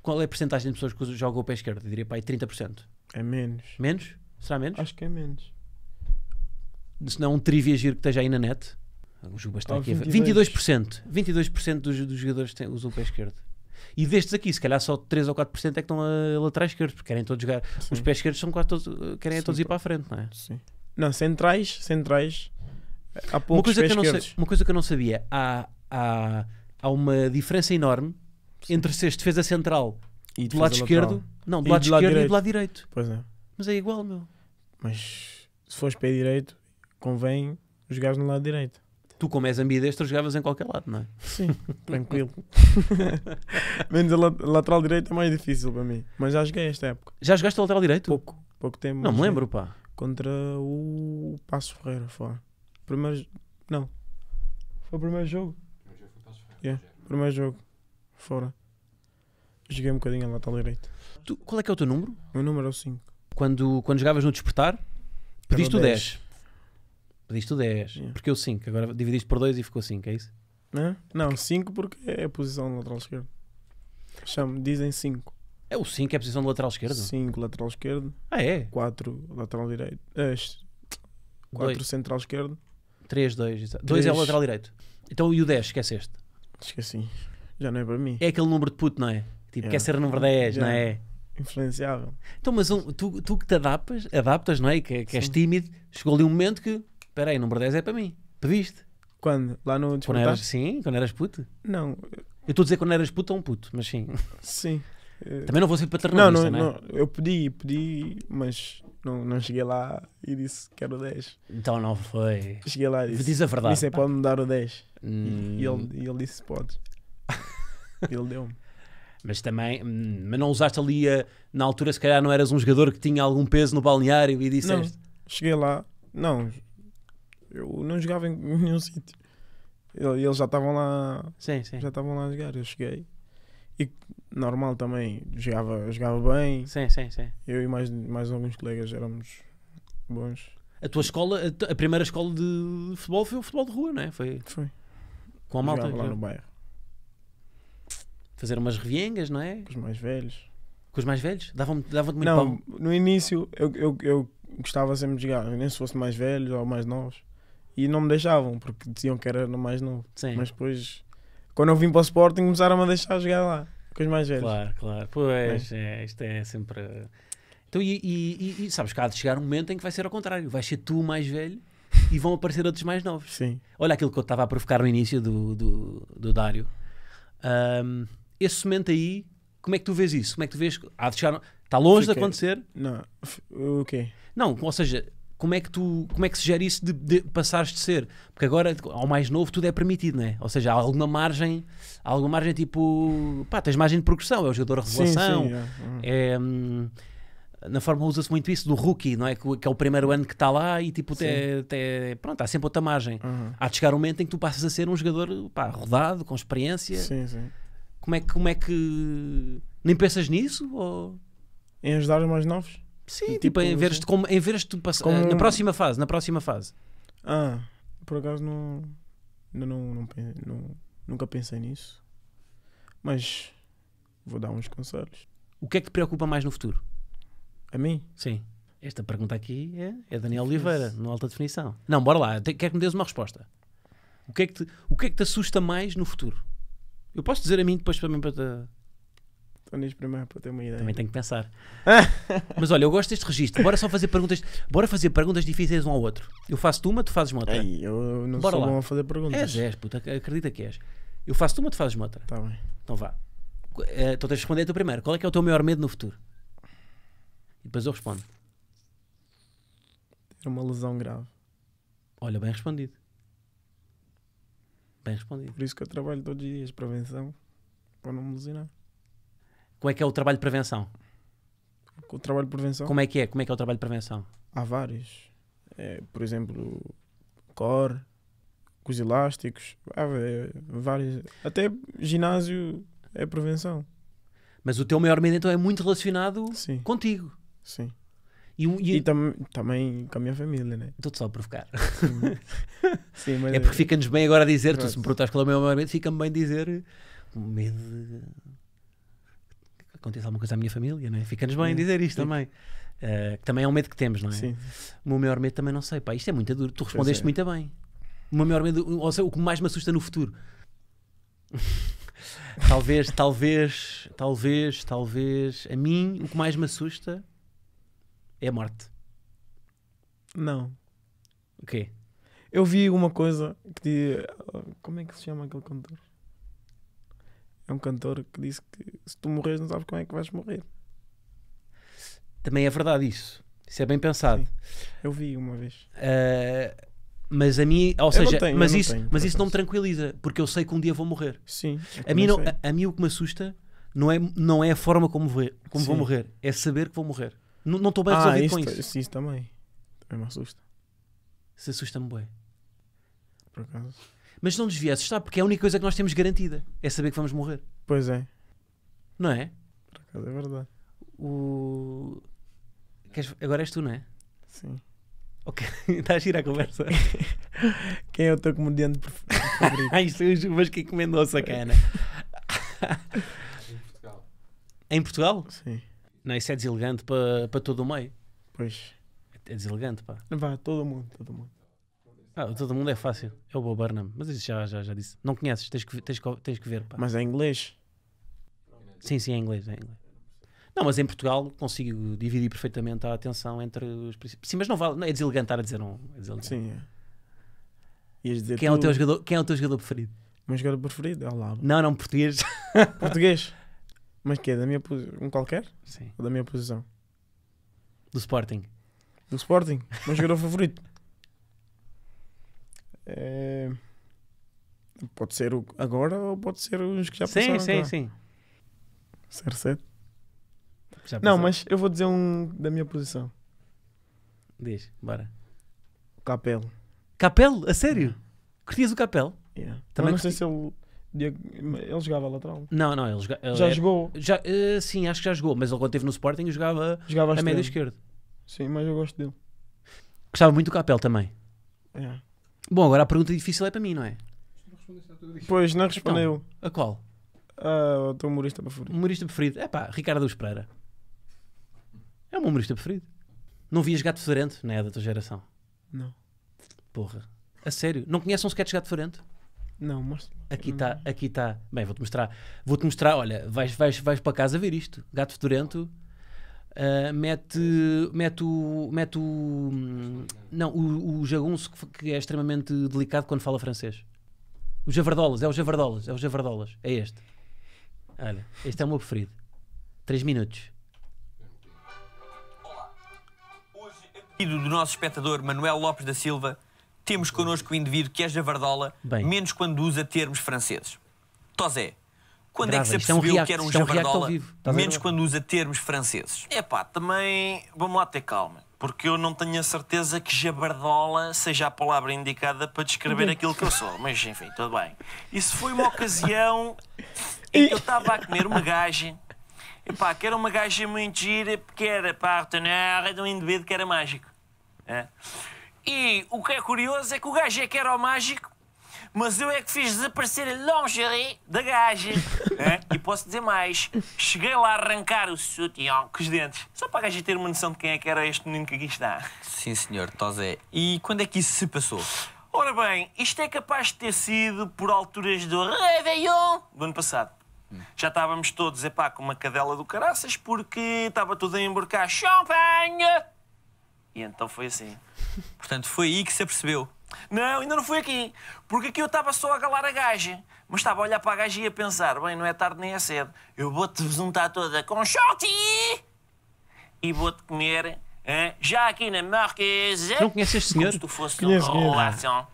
Qual é a porcentagem de pessoas que jogam o pé esquerdo? Eu diria, pai, 30%. É menos. Menos? Será menos? Acho que é menos. Se não, um trivia giro que esteja aí na net. O jogo está aqui 22. 22%. 22% dos, dos jogadores têm, usam o pé esquerdo. E destes aqui, se calhar só 3 ou 4% é que estão a lateral esquerdo, porque querem todos jogar. Sim. Os pés esquerdos são quase todos, eh, querem é Sim, todos ir para a frente, não é? Sim. Não, centrais, centrais. Há poucos uma coisa, que eu, sei, uma coisa que eu não sabia, há, há, há uma diferença enorme Sim. entre seres defesa central e do lado esquerdo, não, do e lado, lado esquerdo direito. e do lado direito. Pois é. Mas é igual, meu. Mas se fores pé direito, convém jogar no lado direito tu, como és ambidestro, jogavas em qualquer lado, não é? Sim, tranquilo. Menos a lateral direito é mais difícil para mim. Mas já joguei esta época. Já jogaste a lateral direito? Pouco, pouco tempo. Não me lembro, pá. Contra o Passo Ferreira, fora. Primeiro. Não. Foi o primeiro jogo. Yeah, primeiro jogo. Fora. Joguei um bocadinho a lateral direito. Tu, qual é que é o teu número? O meu número é o 5. Quando, quando jogavas no Despertar, pediste o 10. Pediste o 10. Yeah. Porque o 5. Agora dividiste por 2 e ficou 5, é isso? Né? Não, 5 porque é a posição do lateral esquerdo. Chamo, dizem 5. É o 5 é a posição do lateral esquerdo? 5 lateral esquerdo. Ah, é? 4 lateral direito. 4 eh, central esquerdo. 3, 2. 2 é o lateral direito. Então e o 10, esqueceste? Esqueci. Já não é para mim. É aquele número de puto, não é? Tipo, yeah. quer ser o número 10, yeah. não é? Influenciável. Então, mas um, tu, tu que te adaptas, adaptas, não é? Que, que és tímido, chegou ali um momento que Espera aí, número 10 é para mim. Pediste. Quando? Lá no Quando eras, sim, quando eras puto? Não. Eu estou a dizer quando eras puto é um puto, mas sim. Sim. Também não vou ser paternalista, não, não, não, né? não. Eu pedi, pedi, mas não, não cheguei lá e disse quero 10. Então não foi. Cheguei lá e disse. Diz a verdade. Disse, é, pode-me dar o 10. Hum. E, ele, e ele disse, podes. ele deu-me. Mas também, hum, mas não usaste ali, a, na altura se calhar não eras um jogador que tinha algum peso no balneário e disseste... Não, cheguei lá, não, eu não jogava em nenhum sítio. E eles já estavam lá. Sim, sim. Já estavam lá a jogar. Eu cheguei. E normal também, jogava, jogava bem. Sim, sim, sim. Eu e mais, mais alguns colegas éramos bons. A tua escola, a, primeira escola de futebol foi o futebol de rua, não é? Foi. Foi. Com a malta. Jogava lá no bairro. Fazer umas reviengas, não é? Com os mais velhos. Com os mais velhos? Davam-te davam muito Não, no início eu, eu, eu gostava sempre de jogar, nem se fosse mais velhos ou mais novos e não me deixavam, porque diziam que era no mais novo. Sim. Mas depois, quando eu vim para o Sporting, começaram a deixar jogar lá, com os mais velhos. Claro, claro. Pois, é. isto é sempre. Eh, então, e, e, e, sabes que há de chegar um momento em que vai ser ao contrário. Vai ser tu mais velho e vão aparecer outros mais novos. Sim. Olha aquilo que eu estava a provocar no início do, do, do Dário. Um, esse momento aí, como é que tu vês isso? Como é que tu vês? Há de chegar. Está longe Fiquei. de acontecer? Não. O quê? Não, ou seja, como é que tu como é que se gera isso de, de passares de ser? Porque agora ao mais novo tudo é permitido, não é? Ou seja, há alguma margem, há alguma margem tipo pá, tens margem de progressão, é o jogador de revelação. Sim, sim, é. É, é hum, na forma usa-se muito isso do rookie, não é? Que, é o primeiro ano que está lá e tipo, até, pronto, há sempre outra margem. Uhum. Há de chegar um momento em que tu passas a ser um jogador pá, rodado, com experiência. Sim, sim. Como é que, como é que nem pensas nisso? Ou... Em ajudar os mais novos? Sim, tipo, tipo, em tipo, vez de como, em vez de passar como... Eh, na próxima fase, na próxima fase. Ah, por acaso não não, não, não, não nunca pensei nisso. Mas vou dar uns conselhos. O que é que te preocupa mais no futuro? A mim? Sim. Esta pergunta aqui é, é Daniel Oliveira, no Alta Definição. Não, bora lá, quero que me dês uma resposta. O que, é que te, o que é que te assusta mais no futuro? Eu posso dizer a mim depois para mim para te. Ou nas para ter uma ideia. Também tenho que pensar. Mas olha, eu gosto deste registro. Bora só fazer perguntas. Bora fazer perguntas difíceis um ao outro. Eu faço-te uma, tu fazes outra. Ei, eu não Bora sou lá. bom a fazer perguntas. És, és, puta, acredita que és. Eu faço-te uma, tu fazes outra. Tá bem. Então vá. Eh, então tens de responder tu primeiro. Qual é que é o teu maior medo no futuro? E depois eu respondo. Ter uma lesão grave. Olha, bem respondido. Bem respondido. Por isso que eu trabalho todos os dias, prevenção, para não me lesionar. Como é que é o trabalho de prevenção? O trabalho de prevenção? Como é que é? Como é que é o trabalho de prevenção? Há vários. É, por exemplo, core, com os elásticos, há vários. Até ginásio é prevenção. Mas o teu maior medo então é muito relacionado Sim. contigo. Sim. E, e... e tam também com a minha família, né? Estou-te só a provocar. Sim. mas... É porque fica-nos bem agora dizer, claro. tu se me perguntas qual é o meu maior medo, fica-me bem dizer hum, medo aconteça alguma coisa à minha família, não é? Fica-nos bem é. dizer isto Sim. também. Uh, que também é um medo que temos, não é? Sim. O meu maior medo também não sei, pá, isto é muito duro. Tu respondeste é. muito bem. O meu maior medo, ou seja, o que mais me assusta no futuro. talvez, talvez, talvez, talvez. A mim, o que mais me assusta é a morte. Não. O quê? Eu vi uma coisa que. Como é que se chama aquele cantor? É um cantor que disse que se tu morres não sabes como é que vais morrer. Também é verdade isso. Isso é bem pensado. Sim. Eu vi uma vez. Uh, mas a mim, ou eu seja, tenho, mas, isso, tenho, mas isso não me tranquiliza, porque eu sei que um dia vou morrer. Sim. A mim, não, a, a, mim o que me assusta não é, não é a forma como, vou, como vou morrer, é saber que vou morrer. N não estou bem ah, resolvido com isso. Isso também. Também me assusta. Isso assusta-me bem. Por acaso. Mas não nos devia assustar, porque é a única coisa que nós temos garantida. É saber que vamos morrer. Pois é. Não é? Por acaso é verdade. O... Queres... Agora és tu, não é? Sim. Ok, está a girar a conversa. Quem é o teu comediante Ah, Isto é o Vasco que é encomendou em Portugal. Em Portugal? Sim. Não, isso é deselegante para, para todo o meio. Pois. É deselegante, pá. Vá, todo mundo, todo mundo. Ah, todo mundo é fácil. É o Bob Burnham. Mas isso já, já, já disse. Não conheces, tens que, tens que, tens que ver. Pá. Mas é inglês. Sim, sim, é inglês, é inglês. Não, mas em Portugal consigo dividir perfeitamente a atenção entre os princípios. Sim, mas não vale. Não, é deselegante a dizer um. É deselegante. Sim, é. Ias dizer quem, tu... é o teu jogador, quem é o teu jogador preferido? Meu jogador preferido? É o Mano. Não, não, português. português? Mas que é? Da minha posição? Um qualquer? Sim. Ou da minha posição? Do Sporting. Do Sporting? Meu jogador favorito? É... Pode ser o agora ou pode ser os que já sim, passaram. Sim, sim, sim. CR7. Não, mas eu vou dizer um da minha posição. Diz, bora. Capelo. Capelo? A sério? É. Curtias o Capelo? Yeah. É. Também não curti... sei se ele. Ele jogava lateral. Não, não, ele, joga... ele já era... É- jogou. Já, uh, sim, acho que já jogou, mas ele quando esteve no Sporting jogava, jogava a média esquerda. Sim, mas eu gosto dele. Gostava muito do Capel também. Yeah. Bom, agora a pergunta difícil é para mim, não é? Pois, não respondeu. Então, a qual? Ah, o teu humorista preferido. Humorista preferido. É pá, Ricardo Luz Pereira. É o meu humorista preferido. Não vias Gato Fedorento? Não é da tua geração? Não. Porra. A sério? Não conheces um sketch Gato Fedorento? Não, mostra. Aqui está, aqui está. Bem, vou-te mostrar. Vou-te mostrar, olha, vais, vais, vais para casa ver isto. Gato Fedorento Uh, mete, mete o. Mete o não, o, o jagunço que é extremamente delicado quando fala francês. O Javardolas, é o Javardolas, é o Javardolas, é este. Olha, este é o meu preferido. 3 minutos. Olá. Hoje, a do nosso espectador Manuel Lopes da Silva, temos connosco o indivíduo que é Javardola, Bem. menos quando usa termos franceses. Tosé. Quando Grava, é que se percebeu é um que era um jabardola? É um menos quando usa termos franceses. É pá, também vamos lá ter calma. Porque eu não tenho a certeza que jabardola seja a palavra indicada para descrever uhum. aquilo que eu sou. Mas enfim, tudo bem. Isso foi uma ocasião em que eu estava a comer uma gaja. pá, que era uma gaja muito gira, porque era pá, de um indivíduo que era mágico. É. E o que é curioso é que o gajo é que era o mágico mas eu é que fiz desaparecer a lingerie da gaja. Né? E posso dizer mais, cheguei lá a arrancar o sutiã com os dentes, só para a gaja ter uma noção de quem é que era este menino que aqui está. Sim, senhor Tozé. E quando é que isso se passou? Ora bem, isto é capaz de ter sido por alturas do Réveillon do ano passado. Já estávamos todos, epá, com uma cadela do caraças porque estava tudo a embarcar champanhe. E então foi assim. Portanto, foi aí que se apercebeu. Não, ainda não fui aqui. Porque aqui eu estava só a galar a gaja. Mas estava a olhar para a gaja e a pensar: bem, não é tarde nem é cedo. Eu vou-te juntar toda com chote e vou-te comer hein, já aqui na Marquesa. Não conheces este senhor? Como se tu fosse um relação.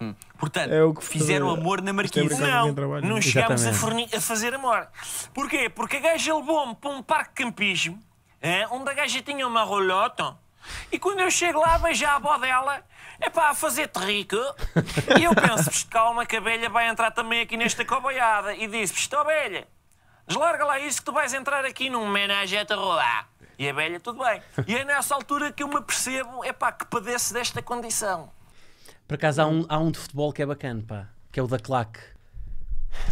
Hum. Portanto, é fizeram fazer... amor na é Marquise. Não, não chegámos a, forni... a, fazer amor. Porquê? Porque a gaja levou-me para um parque de campismo hein, onde a gaja tinha uma rolota e quando eu chego lá, vejo a avó dela, é para a fazer-te rico. E eu penso, calma que a abelha vai entrar também aqui nesta coboiada. E disse, abelha, deslarga lá isso que tu vais entrar aqui num menage a rolar. E a abelha, tudo bem. E é nessa altura que eu me percebo, é pá, que padeço desta condição. Por acaso há um, há um de futebol que é bacana, pá, que é o da claque.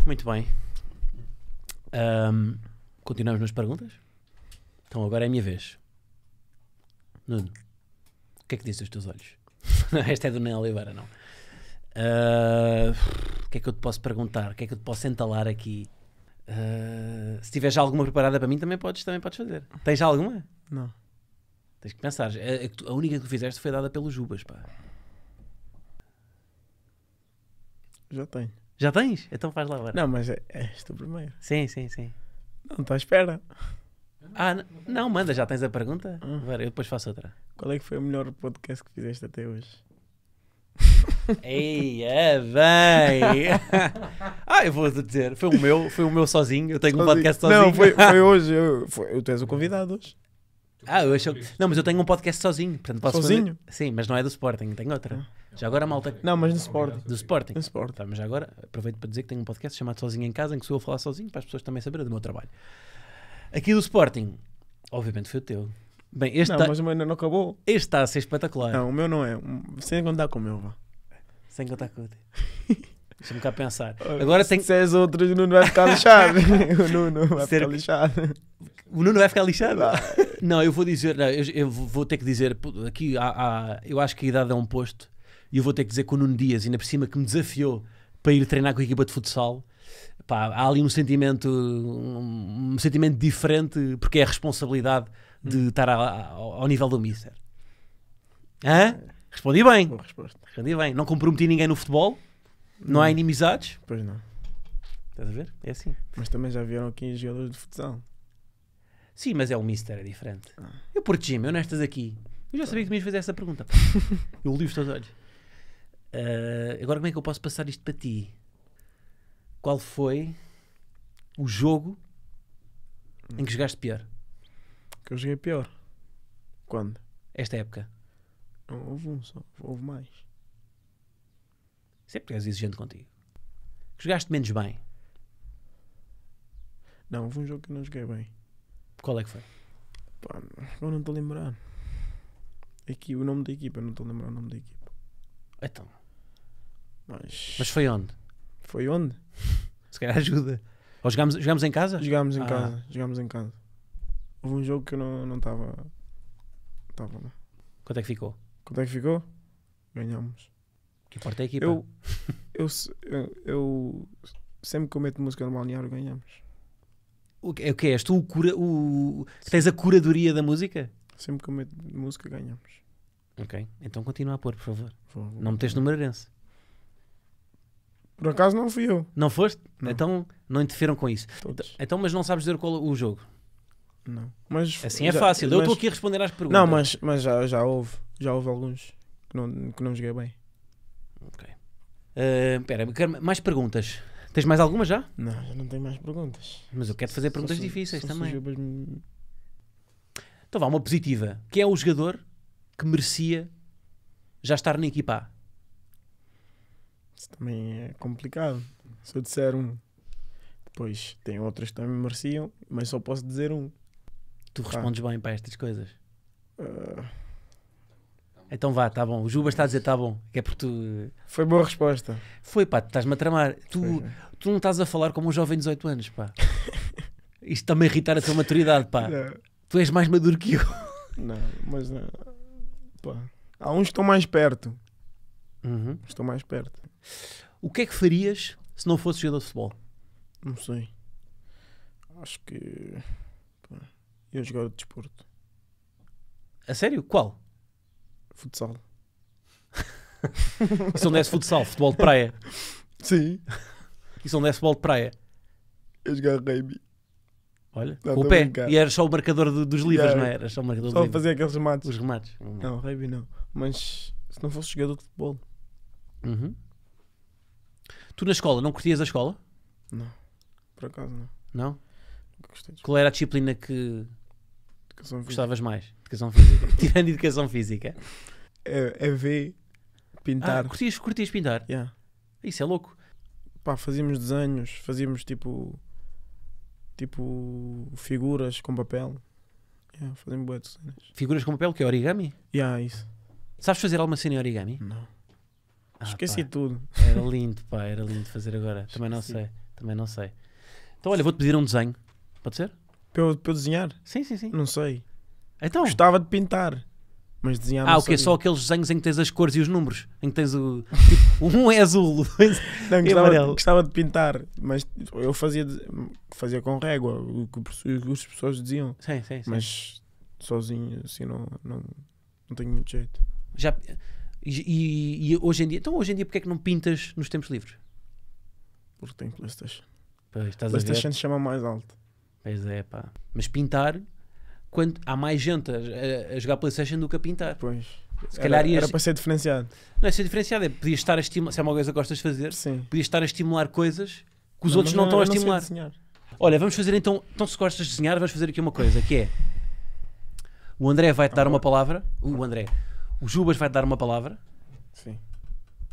Muito bem. Um, continuamos nas perguntas? Então agora é a minha vez. Nuno, o que é que dizes os teus olhos? Esta é do Nel Oliveira, não. Uh, o que é que eu te posso perguntar? O que é que eu te posso entalar aqui? Uh, se tiver já alguma preparada para mim, também podes, também podes fazer. Tens já alguma? Não. Tens que pensar. A, é, é a única que tu fizeste foi dada pelos Jubas, pá. Já tenho. Já tens? Então faz lá agora. Não, mas é, és tu primeiro. Sim, sim, sim. Não estou tá à espera ah, não, manda, já tens a pergunta? Hum. Agora, eu depois faço outra. Qual é que foi o melhor podcast que fizeste até hoje? Ei, é bem! ah, eu vou dizer, foi o meu, foi o meu sozinho, eu tenho sozinho. um podcast sozinho. Não, foi, foi hoje, eu, foi, tu és o convidado hoje. Ah, eu acho Não, mas eu tenho um podcast sozinho. Portanto, posso sozinho? Fazer... Sim, mas não é do Sporting, tenho outra. Ah. Já agora, malta. Não, mas no Sporting. Do Sporting. No Sporting. Tá, mas já agora, aproveito para dizer que tenho um podcast chamado Sozinho em Casa, em que sou eu a falar sozinho, para as pessoas também saberem do meu trabalho. Aqui do Sporting, obviamente foi o teu. Bem, este não, tá... mas o meu ainda não acabou. Este está a ser espetacular. Não, o meu não é. Sem contar com o meu, vá. Sem contar com o teu. Deixa-me cá pensar. Agora tem... Se és outro, o Nuno vai ficar lixado. o Nuno vai ficar lixado. O Nuno vai ficar lixado? não, eu vou dizer, não, eu, eu, vou ter que dizer, aqui há, há, eu acho que a idade é um posto, e eu vou ter que dizer que o Nuno Dias, ainda por cima, que me desafiou para ir treinar com a equipa de futsal, pá, há ali um sentimento, um, sentimento diferente, porque é a responsabilidade de hum. estar a, a, ao nível do Mister. Hã? Respondi bem. resposta. Respondi bem. Não comprometi ninguém no futebol, não, não há hum. inimizades. Pois não. Estás a ver? É assim. Mas também já vieram aqui jogadores de futsal. Sim, mas é o Mister, é diferente. Ah. Eu por me eu nestas aqui. Eu já sabia que me ias fazer essa pergunta. eu li os teus olhos. Uh, agora como é que eu posso passar isto para ti? qual foi o jogo em que jogaste pior? Que eu joguei pior. Quando? Esta época. Não, houve um só, houve mais. Sempre és exigente contigo. Que jogaste menos bem. Não, houve um jogo que não joguei bem. Qual é que foi? Pá, não estou a lembrar. Aqui, o nome da equipa, não estou a lembrar o nome da equipa. Então. Mas. Mas foi onde? Foi onde? Se calhar ajuda. Ou jogámos, jogámos em casa? Jogámos em ah. casa, jogámos em casa. Houve um jogo que eu não estava. Não estava lá. Né? Quanto é que ficou? Quanto é que ficou? Ganhámos. Que importa é a equipa. Eu, eu, eu, eu sempre que eu meto música no balneário ganhamos. O que, é o que és tu o cura, o, tens a curadoria da música? Sempre que eu meto música ganhamos. Ok, então continua a pôr, por favor. Por favor. Não meteste no Maranhense. Por acaso não fui eu. Não foste? Não. Então não interferam com isso. Todos. Então, então, mas não sabes dizer qual o jogo? Não. Mas, assim é já, fácil. Mas, eu estou aqui a responder às perguntas. Não, mas, mas já, já houve. Já houve alguns que não, que não joguei bem. Ok. Espera, eh, uh, mais perguntas. Tens mais alguma já? Não, já não tenho mais perguntas. Mas eu quero fazer perguntas difíceis também. Só Então vá, uma positiva. Quem é o jogador que merecia já estar na equipa isso também é complicado. Se eu disser um, depois tem outras que também mereciam, mas só posso dizer um. Tu respondes bem para estas coisas? Uh... Então vá, está bom. O Juba está a dizer está bom. Que é porque tu. Eh, foi boa resposta. Foi, pá, estás-me a tramar. Tu, tu não estás a falar como um jovem de 18 anos, pá. Isto também irritar a tua maturidade, pá. Não. Tu és mais maduro que eu. Não, mas não. Pá. Há uns que estão mais perto. Uhum. Estou mais perto. O que é que farias se não fosse jogador de futebol? Não sei. Acho que. Eu jogar de desporto. A sério? Qual? Futsal. e se não desse é futsal, futebol de praia? Sim. E se não desse é futebol de praia? Eu jogar rugby. Olha, não, com o pé. Brincando. E era só o marcador dos livros, yeah. não é? Era só o marcador só dos fazer aqueles remates. Os remates. Não, rugby não. Mas se não fosse jogador de futebol. Uhum. Tu na escola, não curtias a escola? Não. Por acaso não. Não? gostei Qual era a disciplina que gostavas mais? Educação física. Tirando educação física. É, é ver pintar. Ah, curtias, curtias pintar? Yeah. Isso é louco. Pá, fazíamos desenhos, fazíamos tipo. Tipo. figuras com papel. Yeah, fazíamos boas Figuras com papel, que é origami? Yeah, isso. Sabes fazer alguma cena em origami? Não. Ah, Esqueci pá. tudo. Era lindo, pá, era lindo fazer agora. Esqueci. Também não sei, também não sei. Então, olha, vou-te pedir um desenho. Pode ser? Para eu, para eu desenhar? Sim, sim, sim. Não sei. Então. Gostava de pintar. Mas desenhar Ah, o quê? só aqueles desenhos em que tens as cores e os números, em que tens o tipo, um é azul, é não, gostava, é gostava, de pintar, mas eu fazia fazia com régua, o que as pessoas diziam. Sim, sim, sim. Mas sozinho assim não, não, não tenho muito jeito. Já e, e, hoje em dia, então hoje em dia, porque é que não pintas nos tempos livres? Porque tenho PlayStation. Pois, estás PlayStation a ver? chama mais alto. Pois é, pá. Mas pintar, quando há mais gente a, a jogar PlayStation do que a pintar. Pois. Se era, calhar ias... era, para ser diferenciado. Não é ser diferenciado, é podias estar a estimular, se é uma coisa que gostas de fazer, Sim. podias estar a estimular coisas que os não, outros não, não, estão a é- estimular. Olha, vamos fazer então, então se gostas de desenhar, vamos fazer aqui uma coisa que é o André vai-te ah, dar uma palavra. Uh, o André o Jubas vai dar uma palavra. Sim.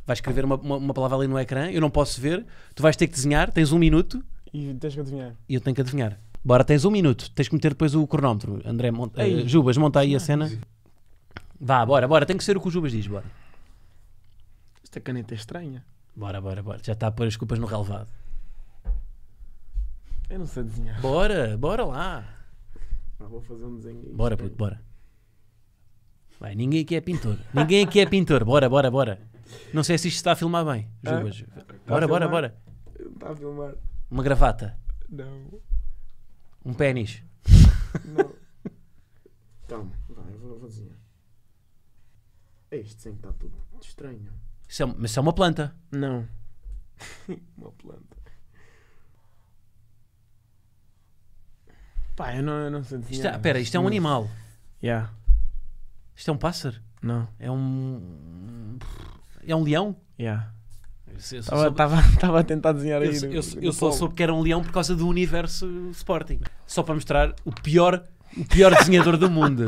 Vai escrever uma, uma, uma, palavra ali no ecrã. Eu não posso ver. Tu vais ter que desenhar. Tens um minuto. E tens que adivinhar. E eu tenho que adivinhar. Bora, tens um minuto. Tens que meter depois o cronómetro. André, monta, uh, Jubas, monta aí a cena. Vá, bora, bora. Tem que ser o que o Jubas diz, bora. Esta caneta é estranha. Bora, bora, bora. Já está a pôr as culpas no relevado. Eu não sei desenhar. Bora, bora lá. Ah, vou fazer um desenho aí. Bora, puto, bora. Vai, ninguém aqui é pintor. Ninguém aqui é pintor. Bora, bora, bora. Não sei se isto está a filmar bem. Ah, Juro Bora, bora, bora. Está a filmar. Uma gravata. Não. Um pênis. Não. Calma, vai, eu vou, vou desenhar. Este é sim está tudo estranho. Isso é, mas isso é uma planta. Não. uma planta. Pá, eu não, eu não sei Espera, isto, é- isto é um animal. Yeah. Isto é um pássaro? Não. É um. É um leão? Yeah. Estava soube... a tentar desenhar aí. Eu, no, eu só soube que era um leão por causa do universo Sporting. Só para mostrar o pior, o pior desenhador do mundo.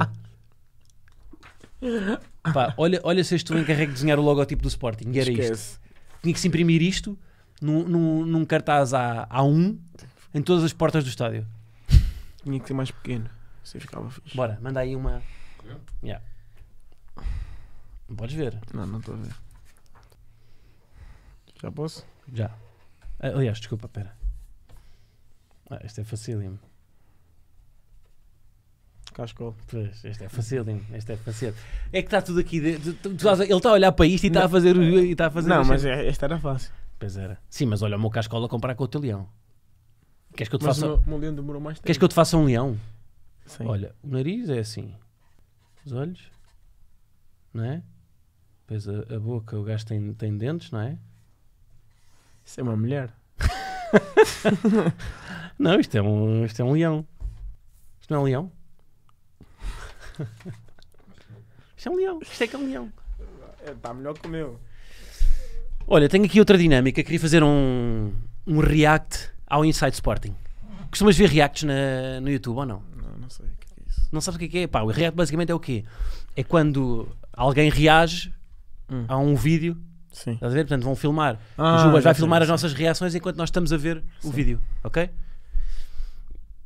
Pá, olha, olha se este encarregue de é desenhar o logotipo do Sporting. era Esquece. isto. Tinha que se imprimir isto num, num, num cartaz A, A1 em todas as portas do estádio. Tinha que ser mais pequeno. Assim ficava fixe. Bora, manda aí uma. É? Yeah pode ver. Não, não estou a ver Já posso? Já. Ah, aliás, desculpa, pera. Ah, este é facílimo. Cascou. Pois, este é facílimo. Este é facílimo. É que está tudo aqui. de- tá ele está a olhar para isto e está a fazer. E está a fazer Não, assim. mas é, esta era fácil. Pois era. Sim, mas olha, o meu cascola a comparar com o teu leão. Queres que eu te Mas faça. meu leão demorou mais tempo. Queres que eu te faça um leão? Sim. Olha, o nariz é assim. Os olhos não é? Pois a, a, boca, o gajo tem, tem dentes, não é? Isso é uma mulher. não, isto é, um, isto é um leão. Isto não é um leão? isto é um leão. Isto é que é um leão. Está é, melhor que o meu. Olha, tenho aqui outra dinâmica. Queria fazer um, um react ao Inside Sporting. Costumas ver reacts na, no YouTube ou não? Não, não sei o que é isso. Não sabes o que é? é? Pá, o react basicamente é o quê? É quando alguém reage hum. a um vídeo. Sim. Estás a ver? Portanto, vão filmar. Ah, o Jubas vai filmar as nossas reações enquanto nós estamos a ver Sim. o vídeo, ok?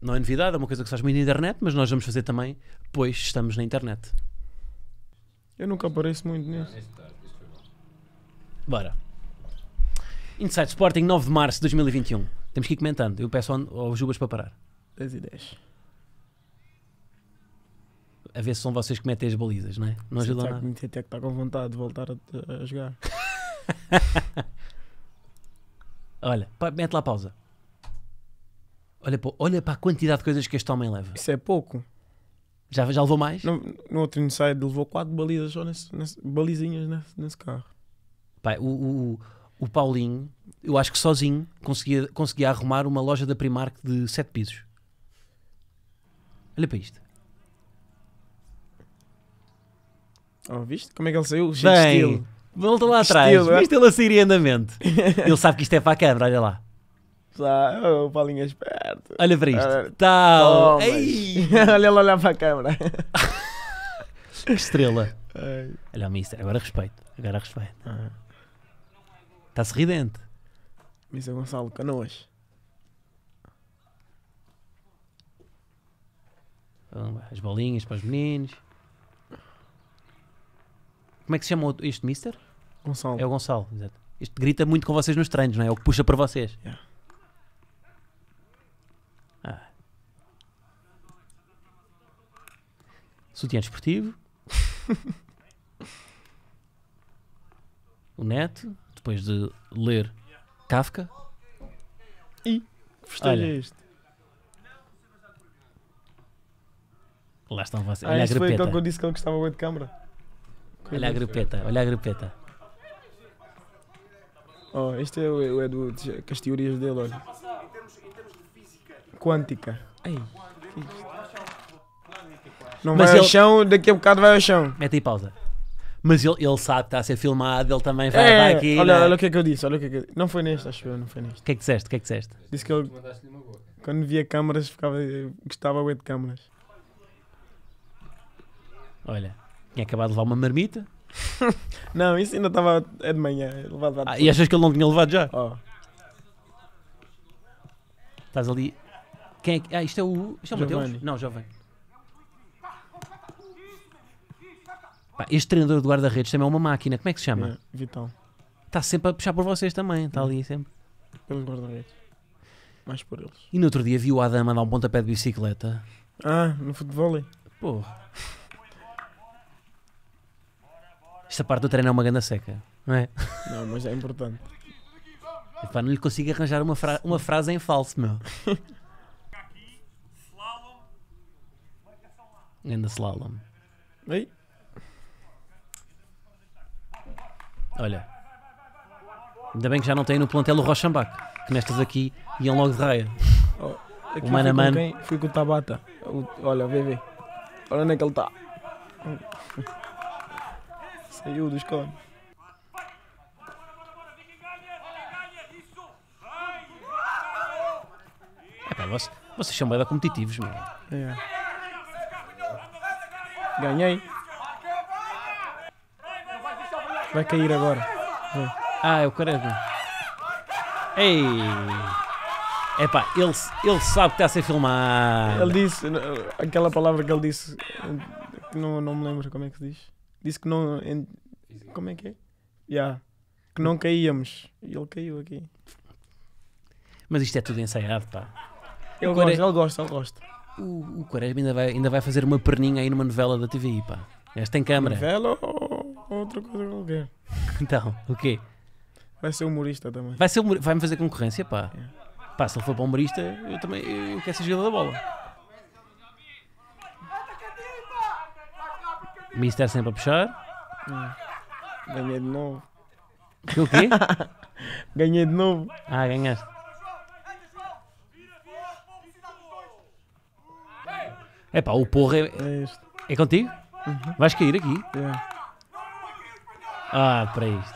Não é novidade, é uma coisa que se faz muito na internet, mas nós vamos fazer também, pois estamos na internet. Eu nunca apareço muito nisso. Bora. Inside Sporting, 9 de março de 2021. Temos que ir comentando. Eu peço ao Jubas para parar. 10 e 10 a ver se são vocês que metem as balizas, não é? Não Sim, ajuda nada. até que está com vontade de voltar a, a jogar. olha, mete lá a pausa. Olha, pô, olha para a quantidade de coisas que este homem leva. Isso é pouco. Já, já levou mais? No, no outro ensaio levou quatro balizas só nesse, nesse balizinhas nesse, nesse, carro. o, o, o Paulinho, eu acho que sozinho conseguia, conseguia arrumar uma loja da Primark de sete pisos. Olha para isto. Oh, viste? Como é que ele saiu? Bem, Volta lá atrás. Estilo, é? viste é? ele a sair em andamento. ele sabe que isto é para a câmera, olha lá. Tá, o oh, Paulinho é esperto. Olha para isto. Tal. olha ele olhar para a câmera. que estrela. Olha o Mister, agora respeito. Agora respeito. Ah. Está sorridente. Mister Gonçalo Canoas. Então, as bolinhas para os meninos. Como é que se chama este mister? Gonçalo. É o Gonçalo, exato. Este grita muito com vocês nos treinos, não é? É o que puxa para vocês. Yeah. Ah. Sutiã desportivo. o Neto, depois de ler Kafka. E festeja é este. Lá estão vocês. Ah, Olha, isto foi então aquele que eu disse que ele gostava muito de câmara. Olha a grupeta, olha a grupeta. Oh, este é o, é Edu, do, as teorias dele, olha. Quântica. Ai, Não Mas vai ao chão, daqui a bocado vai ao chão. Mete aí pausa. Mas ele, ele sabe que está a ser filmado, ele também vai, é, aqui. olha, né? olha o que é que eu disse, olha o que é que eu disse. Não foi neste, acho eu, não foi neste. O que é que disseste? O que é que disseste? Disse que ele, quando via câmaras, ficava, gostava de câmaras. Olha. Tinha acabado de levar uma marmita. não, isso ainda estava. É de manhã. É levado ah, e achas que ele não tinha levado já? Oh. Estás ali. Quem é que. Ah, isto é o. Isto é o Mateus? Não, jovem. Pá, este treinador de guarda-redes também é uma máquina. Como é que se chama? É, Vitão. Está sempre a puxar por vocês também. Está ali sempre. Pelos guarda-redes. Mais por eles. E no outro dia viu o Adama dar um pontapé de bicicleta. Ah, no futebol. Porra. Esta parte do treino é uma ganda seca, não é? Não, mas é importante. para não lhe consigo arranjar uma, fra uma frase em falso, meu. Ganda slalom. Ei. Olha. Ainda bem que já não tem no plantel o Rochambac, que nestas aqui iam logo de raia. Oh, o mano a mano. Fui com o Tabata. olha, vê, vê. Olha onde é que ele está. Saiu dos cones. É, vocês, vocês são bem competitivos, mano. É. Ganhei. Vai cair agora. Ah, é o Quaresma. Ei! Epá, ele, ele sabe que está a ser filmado. Ele disse, aquela palavra que ele disse, que não, não me lembro como é que se diz disse que não. En... Como é que é? Yeah. Que não caíamos. E ele caiu aqui. Mas isto é tudo ensaiado, pá. Ele o gosta, é- ele gosta, ele gosta. O, o Quaresma ainda vai, ainda vai fazer uma perninha aí numa novela da TVI, pá. Esta tem câmara. Novela ou, outra coisa qualquer? então, o quê? Vai ser humorista também. Vai ser humor... Vai-me fazer concorrência, pá. Yeah. Pá, se ele for para humorista, eu também eu quero ser jogador da bola. Mister sempre a puxar. Hum. Ganhei de novo. Que o quê? Ganhei de novo. Ah, ganhaste. É pá, o porra é. É, isto. é contigo? Uhum. Vais cair aqui? Yeah. Ah, para isto.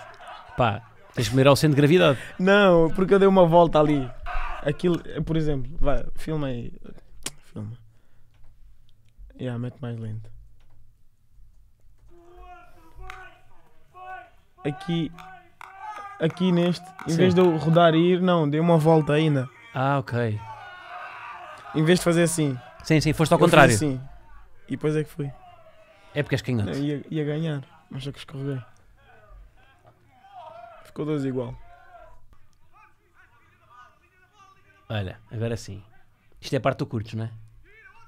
Pá, tens de mirar o centro de gravidade. Não, porque eu dei uma volta ali. Aquilo, por exemplo, vai, filma aí. Filma. Yeah, mete mais lento. aqui, aqui neste, em Sim. vez de eu rodar e ir, não, dei uma volta ainda. Ah, ok. Em vez de fazer assim. Sim, sim, foste ao contrário. sim E depois é que fui. É porque és canhoto. Não, ia, ia ganhar, mas só que escorreguei. Ficou dois igual. Olha, agora sim. Isto é parte do curto, não é?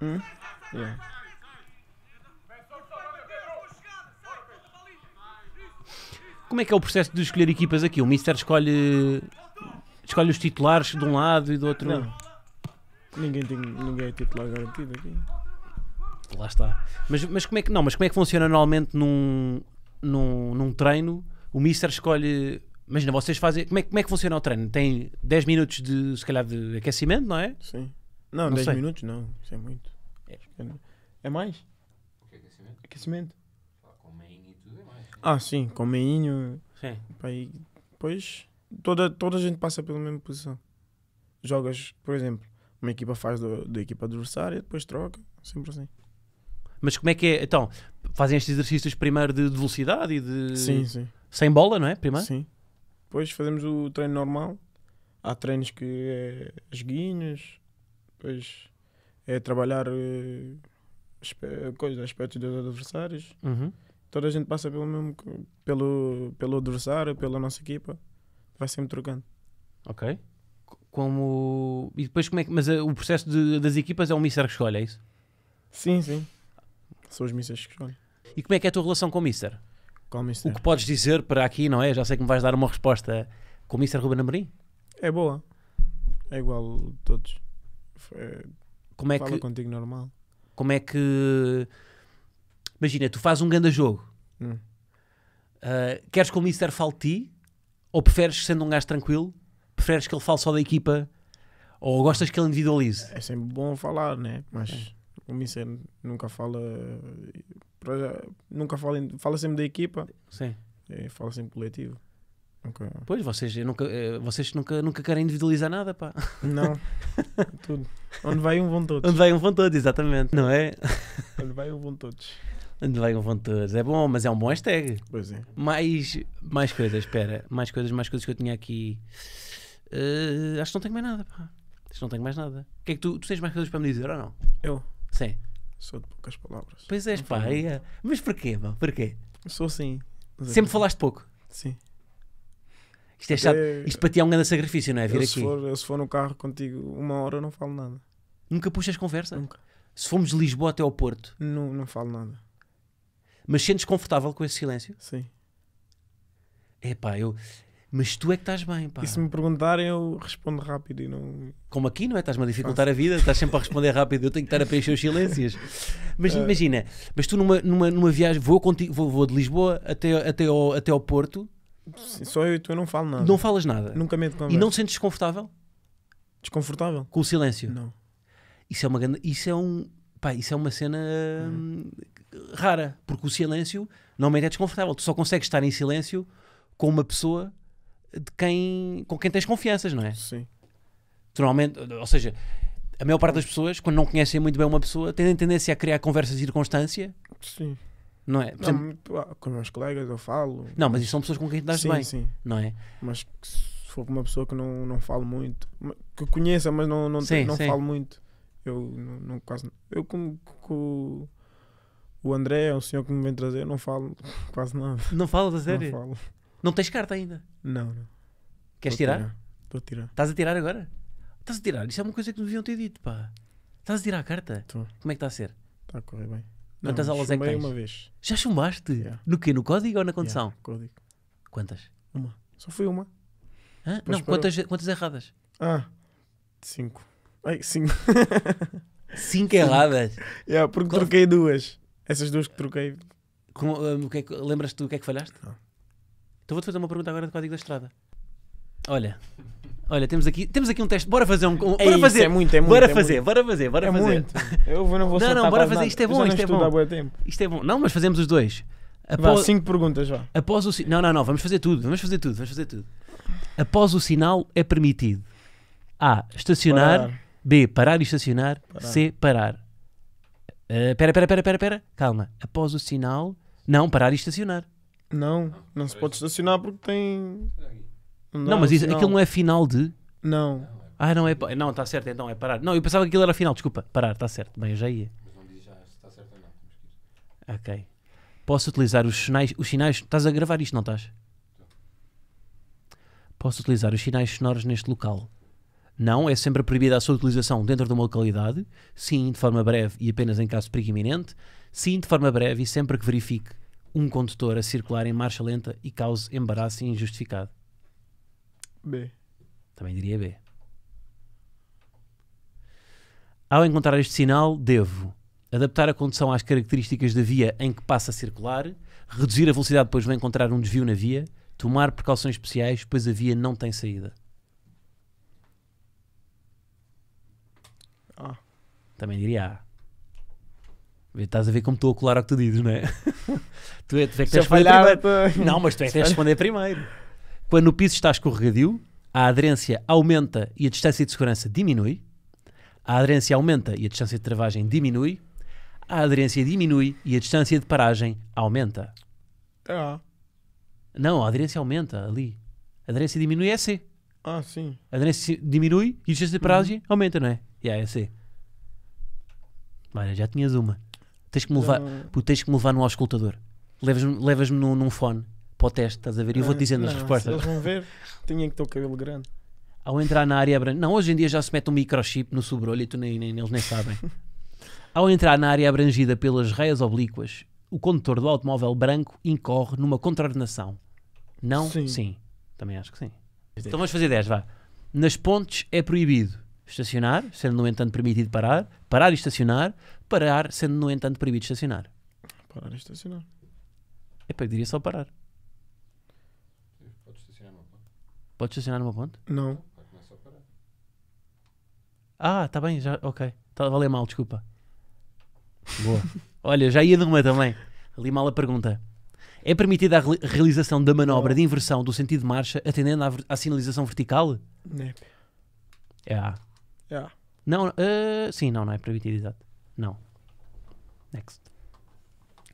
Hum? Yeah. Como é que é o processo de escolher equipas aqui? O Mister escolhe escolhe os titulares de um lado e do outro. Não. Ninguém, tem, ninguém é titular garantido aqui. Lá está. Mas, mas, como é que, não, mas como é que funciona normalmente num, num, num treino? O Mister escolhe. Imagina, vocês fazem. Como é, como é que funciona o treino? Tem 10 minutos de, se calhar, de aquecimento, não é? Sim. Não, não 10 sei. minutos não. Isso é muito. É, é mais? O que é aquecimento? Aquecimento. Ah, sim, com o Meinho. Sim. Depois, toda, toda a gente passa pela mesma posição. Jogas, por exemplo, uma equipa faz da equipa adversária, depois troca, sempre assim. Mas como é que é? Então, fazem estes exercícios primeiro de, velocidade e de. Sim, sim. Sem bola, não é? Primeiro? Sim. Depois fazemos o treino normal. Há treinos que é as guinhas, depois é trabalhar eh, coisas aspectos, aspectos dos adversários. Uhum toda a gente passa pelo mesmo, pelo, pelo adversário, pela nossa equipa, vai sempre trocando. Ok. Como. E depois como é que. Mas uh, o processo de, das equipas é o Mister que escolhe, é isso? Sim, sim. São os Misters que escolhem. E como é que é a tua relação com o Mister? Com o Mister. O que podes dizer para aqui, não é? Já sei que me vais dar uma resposta com o Mister Ruben Amorim? É boa. É igual a todos. Eh, como é Fala que... contigo normal. Como é que Imagina, tu fazes um grande jogo. Hum. Uh, queres que o Mister fale ti? Ou preferes, sendo um gajo tranquilo, preferes que ele fale só da equipa? Ou gostas que ele individualize? É sempre bom falar, né? Mas é. o Mister nunca fala. Nunca fala, fala sempre da equipa. Sim. É, fala sempre coletivo. Pois, vocês nunca, eh, vocês nunca, nunca querem individualizar nada, pá. Não, tudo. Onde vai um vão todos. Onde vai um vão todos, exatamente, não é? Onde vai um vão todos. Legam vão todos. É bom, mas é um bom hashtag. Pois é. Mais, mais coisas, espera. Mais coisas, mais coisas que eu tinha aqui. Uh, acho que não tenho mais nada, pá. Acho que não tenho mais nada. O que é que tu, tu tens mais coisas para me dizer ou não? Eu? Sim. Sou de poucas palavras. Pois és, pá. É. Mas porquê, mano? Porquê? sou assim. Sempre falaste pouco? Sim. Isto, é chato. É- Isto para ti é um grande sacrifício, não é? Vir eu, aqui. Se for, eu, se for no carro contigo uma hora, eu não falo nada. Nunca puxas conversa? Nunca. Se formos de Lisboa até ao Porto? Não, não falo nada. Mas sentes confortável com esse silêncio? Sim. É pá, eu. Mas tu é que estás bem, pá. E se me perguntarem, eu respondo rápido e não. Como aqui, não é? Estás-me a dificultar a vida, estás sempre a responder rápido, eu tenho que estar a preencher os silêncios. Mas é. imagina, mas tu numa, numa, numa viagem, vou, contigo, vou, vou de Lisboa até, até, ao, até ao Porto. Sim, só eu e tu eu não falo nada. Não falas nada. Nunca medo com E não te sentes desconfortável? Desconfortável? Com o silêncio? Não. Isso é uma grande. Isso é um. Pá, isso é uma cena uhum. hum rara, porque o silêncio normalmente é desconfortável. Tu só consegues estar em silêncio com uma pessoa de quem, com quem tens confianças, não é? Sim. Tu normalmente, ou seja, a maior parte das pessoas, quando não conhecem muito bem uma pessoa, têm tendência a criar conversas de circunstância. Sim. Não é? Exemplo, não, ah, exemplo, com meus colegas eu falo. Não, mas isso são pessoas com quem te das sim, bem. Sim. Não é? Mas se for com uma pessoa que não, não falo muito, que conheça, mas não, não, sim, não falo muito, eu não, não quase. Eu como. Com, o André é um senhor que me vem trazer, não falo quase nada. Não falas a sério? Não falo. Não tens carta ainda? Não, não. Queres tirar? Estou a tirar. Estás a tirar agora? Estás a tirar? Isso é uma coisa que me deviam ter dito, pá. Estás a tirar a carta? Estou. Como é que está a ser? Está a correr bem. Não, Quantas aulas é que tens? uma vez. Já chumbaste? Yeah. No quê? No código ou na condição? Yeah, código. Quantas? Uma. Só foi uma. Hã? Não, quantas, quantas erradas? Ah, cinco. Ai, cinco. cinco erradas? Yeah, porque Qual... troquei duas. Essas duas que troquei. Com, um, que é que, lembras-te do que é que falhaste? Não. Então vou-te fazer uma pergunta agora de código da estrada. Olha, olha, temos aqui, temos aqui um teste. Bora fazer um. um é bora isso, fazer. É muito, é muito. Bora é fazer, muito. bora fazer, bora é fazer. Muito. Eu não vou Não, não, bora fazer. Nada. Isto é bom, isto é bom. Isto é bom. Não, mas fazemos os dois. Após, vá, cinco perguntas já. Após o Não, não, não, vamos fazer tudo, vamos fazer tudo, vamos fazer tudo. Após o sinal é permitido. A. Estacionar. Parar. B. Parar e estacionar. Parar. C. Parar. Espera, eh, pera, espera, espera, pera. calma. Após o sinal, não, parar e estacionar. Não, ah, não se pode estacionar porque tem. Não, não mas isso, aquilo não é final de. Não. Ah, não é. Não, está certo, então é parar. Não, eu pensava que aquilo era final, desculpa. Parar, está certo. Bem, eu já ia. Mas não diz já está certo ou não. Ok. Posso utilizar os sinais. Os sinais. Estás a gravar isto, não estás? Posso utilizar os sinais sonoros neste local. Não, é sempre proibida a sua utilização dentro de uma localidade. Sim, de forma breve e apenas em caso de perigo iminente. Sim, de forma breve e sempre que verifique um condutor a circular em marcha lenta e cause embaraço injustificado. B. Também diria B. Ao encontrar este sinal, devo adaptar a condução às características da via em que passa a circular, reduzir a velocidade depois de encontrar um desvio na via, tomar precauções especiais, pois a via não tem saída. também diria A. Estás a ver como estou a colar o que tu dizes, não é? tu é, tu é que tens falhar, primeiro. Não, mas tu é que tens de responder primeiro. Quando o piso está escorregadio, a aderência aumenta e a distância de segurança diminui. A aderência aumenta e a distância de travagem diminui. A aderência diminui e a distância de paragem aumenta. Ah. Não, a aderência aumenta ali. A aderência diminui é C. Ah, sim. A aderência diminui e a distância de paragem uhum. aumenta, não é? E yeah, é C. Olha, já tinhas uma. Tens que me levar, puto, tens que me levar num auscultador. Levas-me levas num, num fone para o teste, estás a ver? E eu vou-te dizendo as respostas. Eles vão ver, tinha que ter o cabelo grande. Ao entrar na área branca. Não, hoje em dia já se mete um microchip no sobrolho e tu nem, nem, eles nem sabem. Ao entrar na área abrangida pelas raias oblíquas, o condutor do automóvel branco incorre numa contraordenação. Não? Sim. sim. Também acho que sim. É. Então vamos fazer 10, vá. Nas pontes é proibido estacionar, sendo no entanto permitido parar, parar e estacionar, parar, sendo no entanto proibido estacionar. Parar e estacionar. É para diria só parar. Podes estacionar numa ponte? Podes estacionar numa ponte? Não. Ah, está bem, já, ok. Tá, a ler mal, desculpa. Boa. Olha, já ia numa também. Ali mal a pergunta. É permitida a re realização da manobra de inversão do sentido de marcha atendendo à, à sinalização vertical? Não. É. Yeah. Não, uh, sim, não, não é permitido, exato. Não. Next.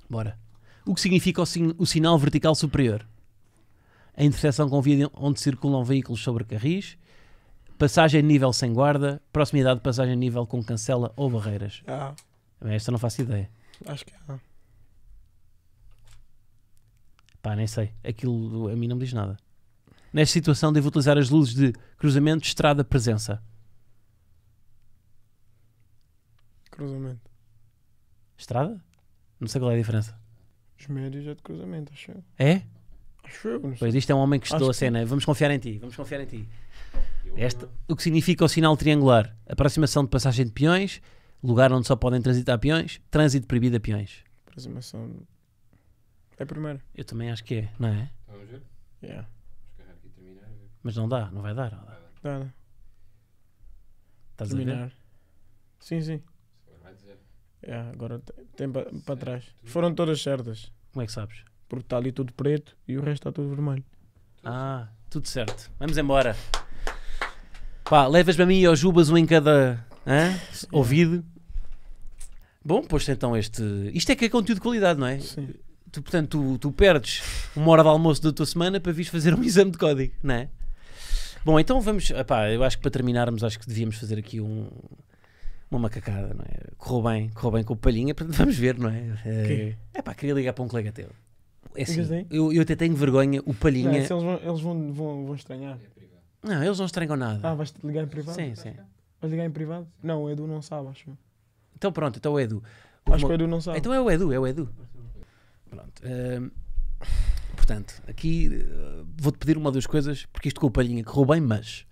Bora. O que significa o, sin o sinal vertical superior? A interseção com via onde circulam veículos sobre carris, passagem a nível sem guarda, proximidade de passagem a nível com cancela ou barreiras. Yeah. Esta não faço ideia. Acho que é. Pá, nem sei. Aquilo a mim não me diz nada. Nesta situação, devo utilizar as luzes de cruzamento, estrada, presença. Cruzamento. Estrada? Não sei qual é a diferença. Os médios é de cruzamento, acho eu. É? Acho eu, Pois isto é um homem que estudou a cena. Que... Vamos confiar em ti, vamos confiar em ti. Este, o que significa o sinal triangular? Aproximação de passagem de peões, lugar onde só podem transitar peões, trânsito proibido a peões. Aproximação. É a primeira. Eu também acho que é, não é? Vamos ver? Yeah. Mas não dá, não vai dar. dá. dá. Estás terminar. a ver? Sim, sim. É agora tem para trás. Foram todas certas. Como é que sabes? Porque está ali tudo preto e o resto está tudo vermelho. Ah, tudo certo. Vamos embora. Pá, levas para mim e ao Jubas um em cada hã? ouvido. Bom, posto então este. Isto é que é conteúdo de qualidade, não é? Sim. Tu, portanto, tu, tu perdes uma hora de almoço da tua semana para vir fazer um exame de código, não é? Bom, então vamos. Epá, eu acho que para terminarmos, acho que devíamos fazer aqui um, uma macacada, não é? Correu bem, correu bem com o Palhinha, portanto vamos ver, não é? Eh, é pá, queria ligar para um colega teu. É assim, eu, eu até tenho vergonha, o Palhinha... Não, eles, vão, eles vão, vão, vão estranhar. Não, eles não estranham nada. Ah, vais-te ligar em privado? Sim, sim. Vais ligar em privado? Não, o Edu não sabe, acho. Então pronto, então é o Edu. O acho que o Edu não sabe. Então é o Edu, é o Edu. Pronto. Uh, portanto, aqui uh, vou-te pedir uma ou duas coisas, porque isto com o Palhinha correu bem, mas...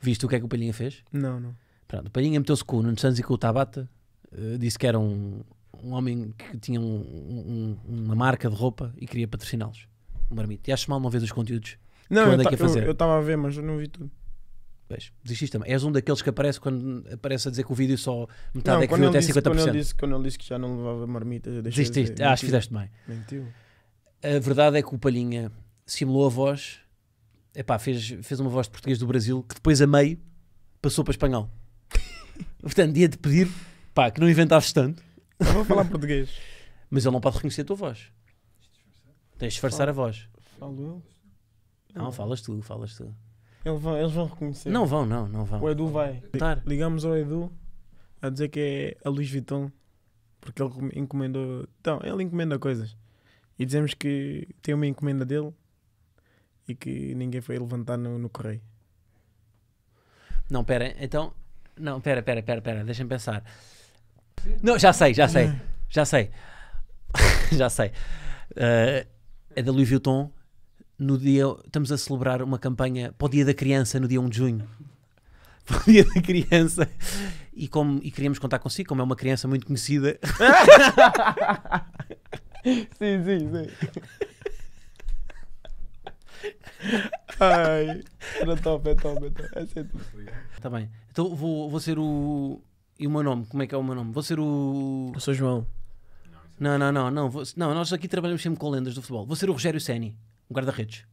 Viste o que é que o Palhinha fez? Não, não. Pronto, o Palhinha meteu-se com o Nuno Santos e com o Tabata, uh, disse que era um, um homem que tinha um, um, uma marca de roupa e queria patrociná-los. Um marmito. E acho mal uma vez os conteúdos não, eu estava a ver, mas não vi tudo. Pois, desististe também. És um daqueles que aparece quando aparece a dizer que o vídeo só metade não, é que viu até disse, 50%. Quando ele, disse, quando ele disse que já não levava marmita, desististe. De... Ah, acho que fizeste bem. Mentiu. A verdade é que o Palhinha simulou a voz, epá, fez, fez uma voz de português do Brasil que depois a meio passou para espanhol. Portanto, ia-te pedir pá, que não inventasses tanto. Eu vou falar português. Mas ele não pode reconhecer a tua voz. Tens de disfarçar a voz. Falo eu? Não, falas tu, falas tu. Eles vão, eles vão reconhecer. Não vão, não, não vão. O Edu vai. Ligamos ao Edu a dizer que é a Luís Vitão, porque ele encomendou. Então, ele encomenda coisas. E dizemos que tem uma encomenda dele e que ninguém foi levantar no, no correio. Não, pera, então não, pera, pera, pera, pera, deixa-me pensar. Não, já sei, já sei, já sei. já sei. Uh, é da Louis Vuitton. No dia, estamos a celebrar uma campanha para o Dia da Criança, no dia 1 de junho. Para o Dia da Criança. E, como, e queríamos contar consigo, como é uma criança muito conhecida. sim, sim, sim. Ai, era top, é top, é top. É sempre. Tá bem. Então vou, vou ser o. E o meu nome? Como é que é o meu nome? Vou ser o. Eu sou João. Não, não, não, não. Vou... Não, nós aqui trabalhamos sempre com lendas do futebol. Vou ser o Rogério Ceni, o guarda-redes.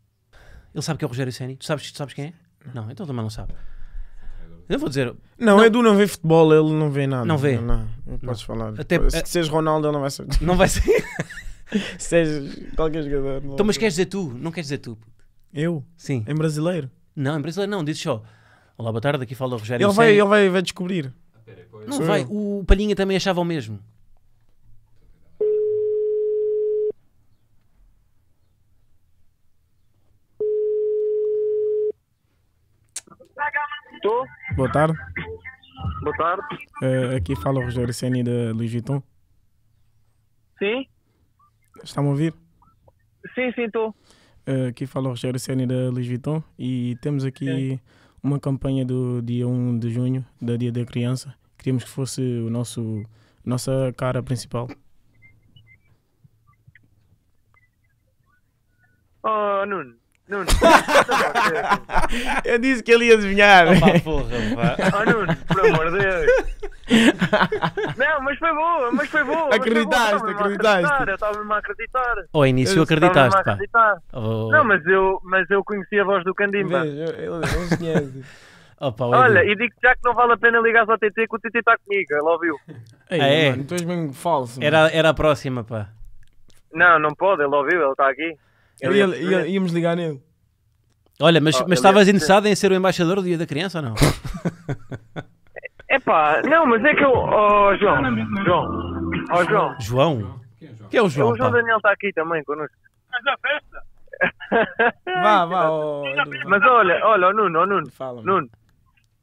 Ele sabe que é o Rogério Ceni? Tu sabes, tu sabes quem é? Não, então também não sabe. Eu vou dizer. Não, não, Edu não vê futebol, ele não vê nada. Não vê. Não, não, não podes falar. Até, Se uh... seres Ronaldo, ele não vai ser. Não vai ser. Se seres qualquer jogador. Não então, mas queres dizer tu? Não queres dizer tu? Eu? Sim. Em brasileiro? Não, em brasileiro não, disse só. Olá, boa tarde, aqui fala o Rogério. Ele, vai, ele vai, vai descobrir. Não Sou vai, eu. o Palhinha também achava o mesmo. Estou? Boa tarde. Boa tarde. Eh, aqui fala o Rogério Ceni da Legiton. Sim? Está-me a ouvir? Sim, sim, estou. Uh, aqui fala o Rogério Ceni da Luís Vuitton e temos aqui é. uma campanha do dia 1 de junho, da Dia da Criança. Queríamos que fosse o nosso nossa cara principal. Oh, Nuno. Nuno. Eu disse que ele ia adivinhar. Opa, porra, pá. Oh, Nuno, por amor de Deus. Não, mas foi boa, mas foi boa. Acreditaste, boa. acreditaste. Eu estava mesmo a acreditar. Ao oh, início acreditaste, pá. Acreditar. Oh. Não, mas eu, mas eu conheci a voz do Candimba. Opa, Olha, e digo já que não vale a pena ligares ao TT, que o TT está comigo, ele ouviu. é ah, é? Mano, tu então és mesmo falso. Era, era a próxima, pá. Não, não pode, ele ouviu, ele está aqui. Ele ele, ia, ia, íamos ligar nele. Olha, mas, oh, mas estavas interessado em ser o embaixador do Dia da Criança ou não? É pá, não, mas é que eu. Oh, João. João. Oh, João. João? Que é o João? O João pá? Daniel está aqui também connosco. Mas a festa? Vá, vá. Oh, mas olha, olha, oh, Nuno, oh, Nuno. Fala, Nuno.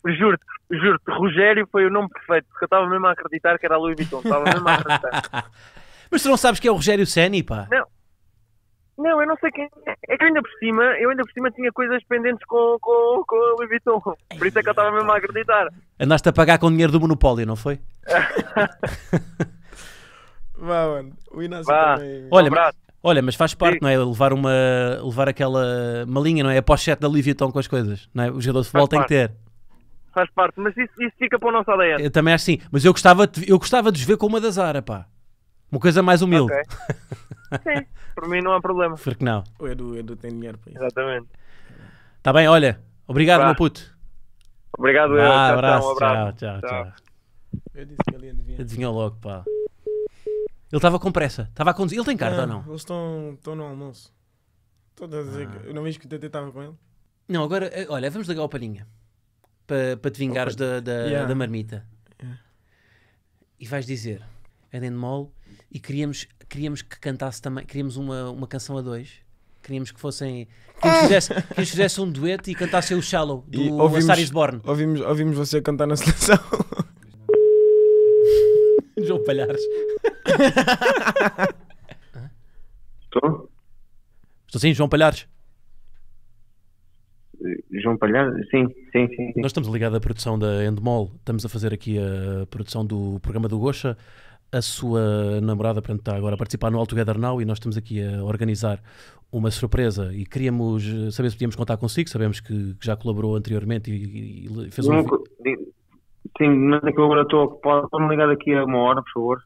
Juro-te, juro-te, Rogério foi o nome perfeito, porque eu estava mesmo a acreditar que era Louis Vuitton. Estava mesmo a acreditar. mas tu não sabes que é o Rogério Senni, pá? Não. Não, eu não sei quem. É, é que ainda por cima, eu ainda por cima tinha coisas pendentes com, com, com a Louis Vuitton. Por isso é que eu estava mesmo a acreditar. Andaste a pagar com dinheiro do Monopólio, não foi? Vá, mano. O Inácio Vá. também. Olha, um mas, olha, mas faz parte, Sim. não é? Levar, uma, levar aquela malinha, não é? A pochete da Louis Vuitton com as coisas, não é? O jogador de futebol faz tem parte. que ter faz parte, mas isso, isso, fica para o nosso ADN. Eu também acho sim, mas eu gostava, eu gostava de os ver com uma da Zara, pá. Uma coisa mais humilde. Ok. Sim, por mim não há problema. Porque não. O Edu, Edu tem dinheiro para isso. Exatamente. Está bem, olha. Obrigado, Vá. meu puto. Obrigado, Edu. Ah, abraço, abraço, tchau, tchau, tchau, tchau. Eu disse que ele ia adivinhar. Adivinhou logo, pá. Ele estava com pressa. Estava a conduzir. Ele tem carta ou não? Eles estão no almoço. Estou a dizer ah. que. Eu não vejo que o TT estava com ele. Não, agora, eh, olha, vamos ligar ao Palhinha. Para pa te vingares da, da, yeah. da marmita. Yeah. E vais dizer, é de mall e queríamos queríamos que cantasse também, queríamos uma, uma canção a dois. Queríamos que fossem. Que ah! eles fizessem fizesse um dueto e cantassem o Shallow do e de Born. Ouvimos, ouvimos você cantar na seleção. João Palhares. Estou? Estou sim, João Palhares. João Palhares? Sim, sim, sim, sim. Nós estamos ligados à produção da Endmol, estamos a fazer aqui a produção do programa do Gocha a sua namorada portanto, está agora a participar no All Together Now e nós estamos aqui a organizar uma surpresa e queríamos eh, saber se podíamos contar consigo, sabemos que, que já colaborou anteriormente e, e fez um... Sim, mas é que eu agora estou ocupado, pode-me ligar daqui a uma hora, por favor.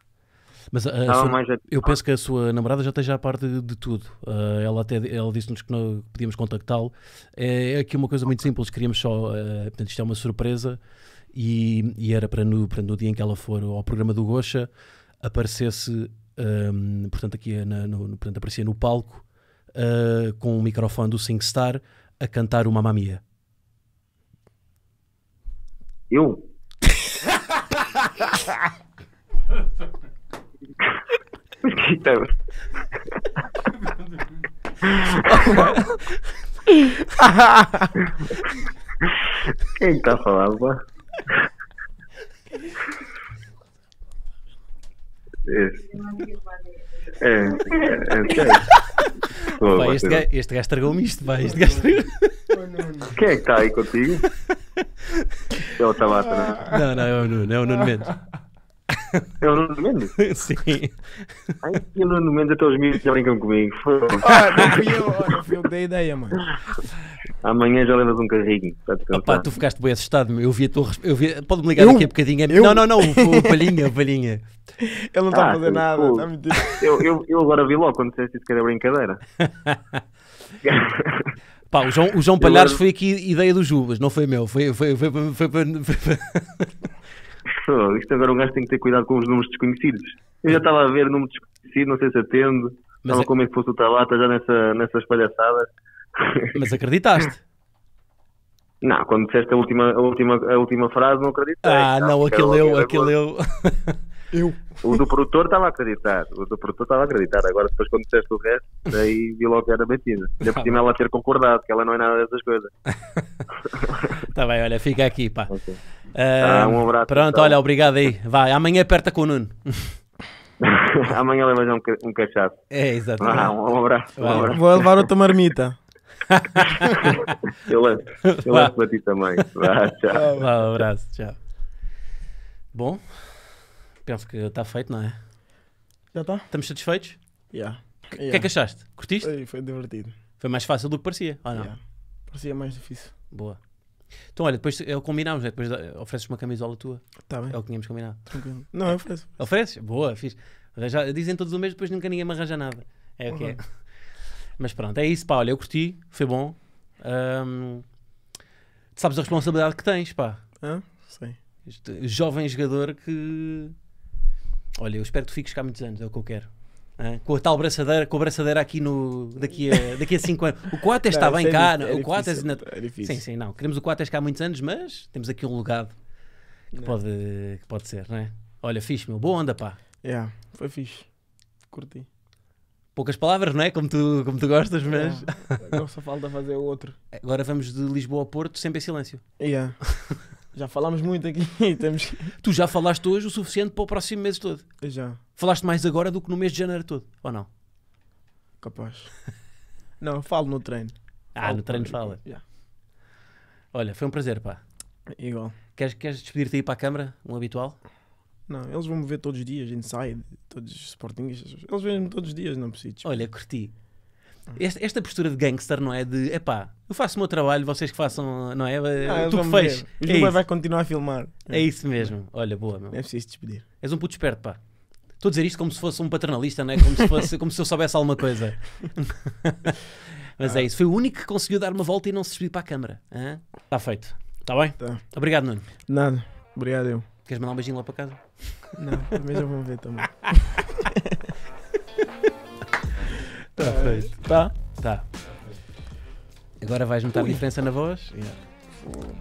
Mas eh, sua, mais... É- eu penso que a sua namorada já esteja à parte de, de tudo. Uh, ela até ela disse-nos que não podíamos contactá-lo. É, é, aqui uma coisa muito simples, queríamos só, uh, portanto, isto é uma surpresa e, e era para no, para no dia em que ela for ao programa do Gocha aparecesse, um, portanto, aqui na, no, portanto, aparecia no palco uh, com o um microfone do SingStar a cantar uma mamia. Eu? Quem está a falar? É, é, é, Pô, pá, este, gajo, este gajo estragou-me isto. Pá, este gajo estragou Quem é que está aí contigo? É o Tabata, não é? Não, não, é o Nuno, é o Nuno Mendes. É o Nuno Mendes? Sim. Ai, e o Nuno Mendes até os miúdos já brincam comigo. Ah, não fui eu, olha, fui eu que dei ideia, mano amanhã já levas um carrinho. Tá Opa, tu ficaste bem assustado, eu vi a tua eu vi, Pode-me ligar eu? daqui a bocadinho. É eu? Não, não, não, o, Palhinha, o Palhinha. Ele não está ah, a fazer eu, nada, tá Eu, eu, eu agora vi logo quando disseste isso que era brincadeira. Pá, o João, o João Palhares foi aqui ideia do Juvas, não foi meu, foi, foi, foi, foi, foi, foi, foi... Oh, isto agora um gajo tem que ter cuidado com os números desconhecidos. Eu já estava a ver número desconhecido, não sei se atendo, estava é... como é que fosse o Tabata já nessa, nessas palhaçadas. Mas acreditaste? Não, quando disseste a última, a última, a última frase não acreditei. Ah, não, não aquele eu, aquele eu. eu. O do produtor estava a acreditar, o do produtor estava a acreditar. Agora depois quando disseste o resto, daí vi logo que era mentira. Ainda por cima ela ter concordado, que ela não é nada dessas coisas. Está bem, olha, fica aqui, pá. Okay. Ah, ah um abraço. Pronto, tá. olha, obrigado aí. Vai, amanhã aperta é com o Nuno. amanhã levas um, um cachaço. É, exatamente. Ah, um abraço. Um abraço. Vou levar outra marmita eu lanço, para ti também. Vá, tchau. Vá, um abraço, tchau. Bom, penso que está feito, não é? Já está. Estamos satisfeitos? Já. Yeah. O yeah. que é que achaste? Curtiste? Foi, foi, divertido. Foi mais fácil do que parecia, ou não? Yeah. Parecia mais difícil. Boa. Então, olha, depois é, combinámos, né? depois ofereces uma camisola tua. Está bem. É o que tínhamos combinado. Tranquilo. Não, eu ofereço. Ofereces? Boa, fiz. Já, dizem todos o mês, depois nunca ninguém me arranja nada. É o que é. Uhum. Mas pronto, é isso, pá. Olha, eu curti, foi bom. Um, sabes a responsabilidade que tens, pá. É, sim Este jovem jogador que. Olha, eu espero que tu fiques cá muitos anos, é o que eu quero. Ah, com a tal braçadeira, com a braçadeira aqui no, daqui, a, daqui a 5 anos. O Coates está bem é cá. É o Coates difícil, na... é difícil. Sim, sim, não. Queremos o Coates cá há muitos anos, mas temos aqui um legado que, pode, que pode ser, não é? Olha, fixe, meu. Boa onda, pá. Yeah, foi fixe. Curti. Poucas palavras, não é? Como tu, como tu gostas, mas. Agora só falta fazer o outro. Agora vamos de Lisboa a Porto, sempre em silêncio. Yeah. já falámos muito aqui. Temos... Tu já falaste hoje o suficiente para o próximo mês todo. Já. Falaste mais agora do que no mês de janeiro todo, ou não? Capaz. não, falo no treino. Ah, falo no treino fala. Yeah. Olha, foi um prazer, pá. Igual. Queres, queres despedir-te aí para a câmara? Um habitual? Não, eles vão me ver todos os dias, inside, todos os sportingistas. Eles vêm-me todos os dias, não preciso. Olha, curti. Ah. Esta, esta, postura de gangster, não é? De epá, eu faço o meu trabalho, vocês que façam, não é? Ah, tu que fez. O é vai continuar a filmar. É isso mesmo. Olha, boa, meu. É preciso despedir. És um puto esperto, pá. Estou a dizer isto como se fosse um paternalista, não é? Como se, fosse, como se eu soubesse alguma coisa. Mas é ah. é isso. Foi o único que conseguiu dar uma volta e não se despedir para a câmara. Está feito. Está bem? Tá. Obrigado, Nuno. Nada. Obrigado, eu. Queres mandar um beijinho lá para casa? Não, também já vão ver também. Está feito. Tá? Tá. Agora vais notar a diferença na voz? Yeah.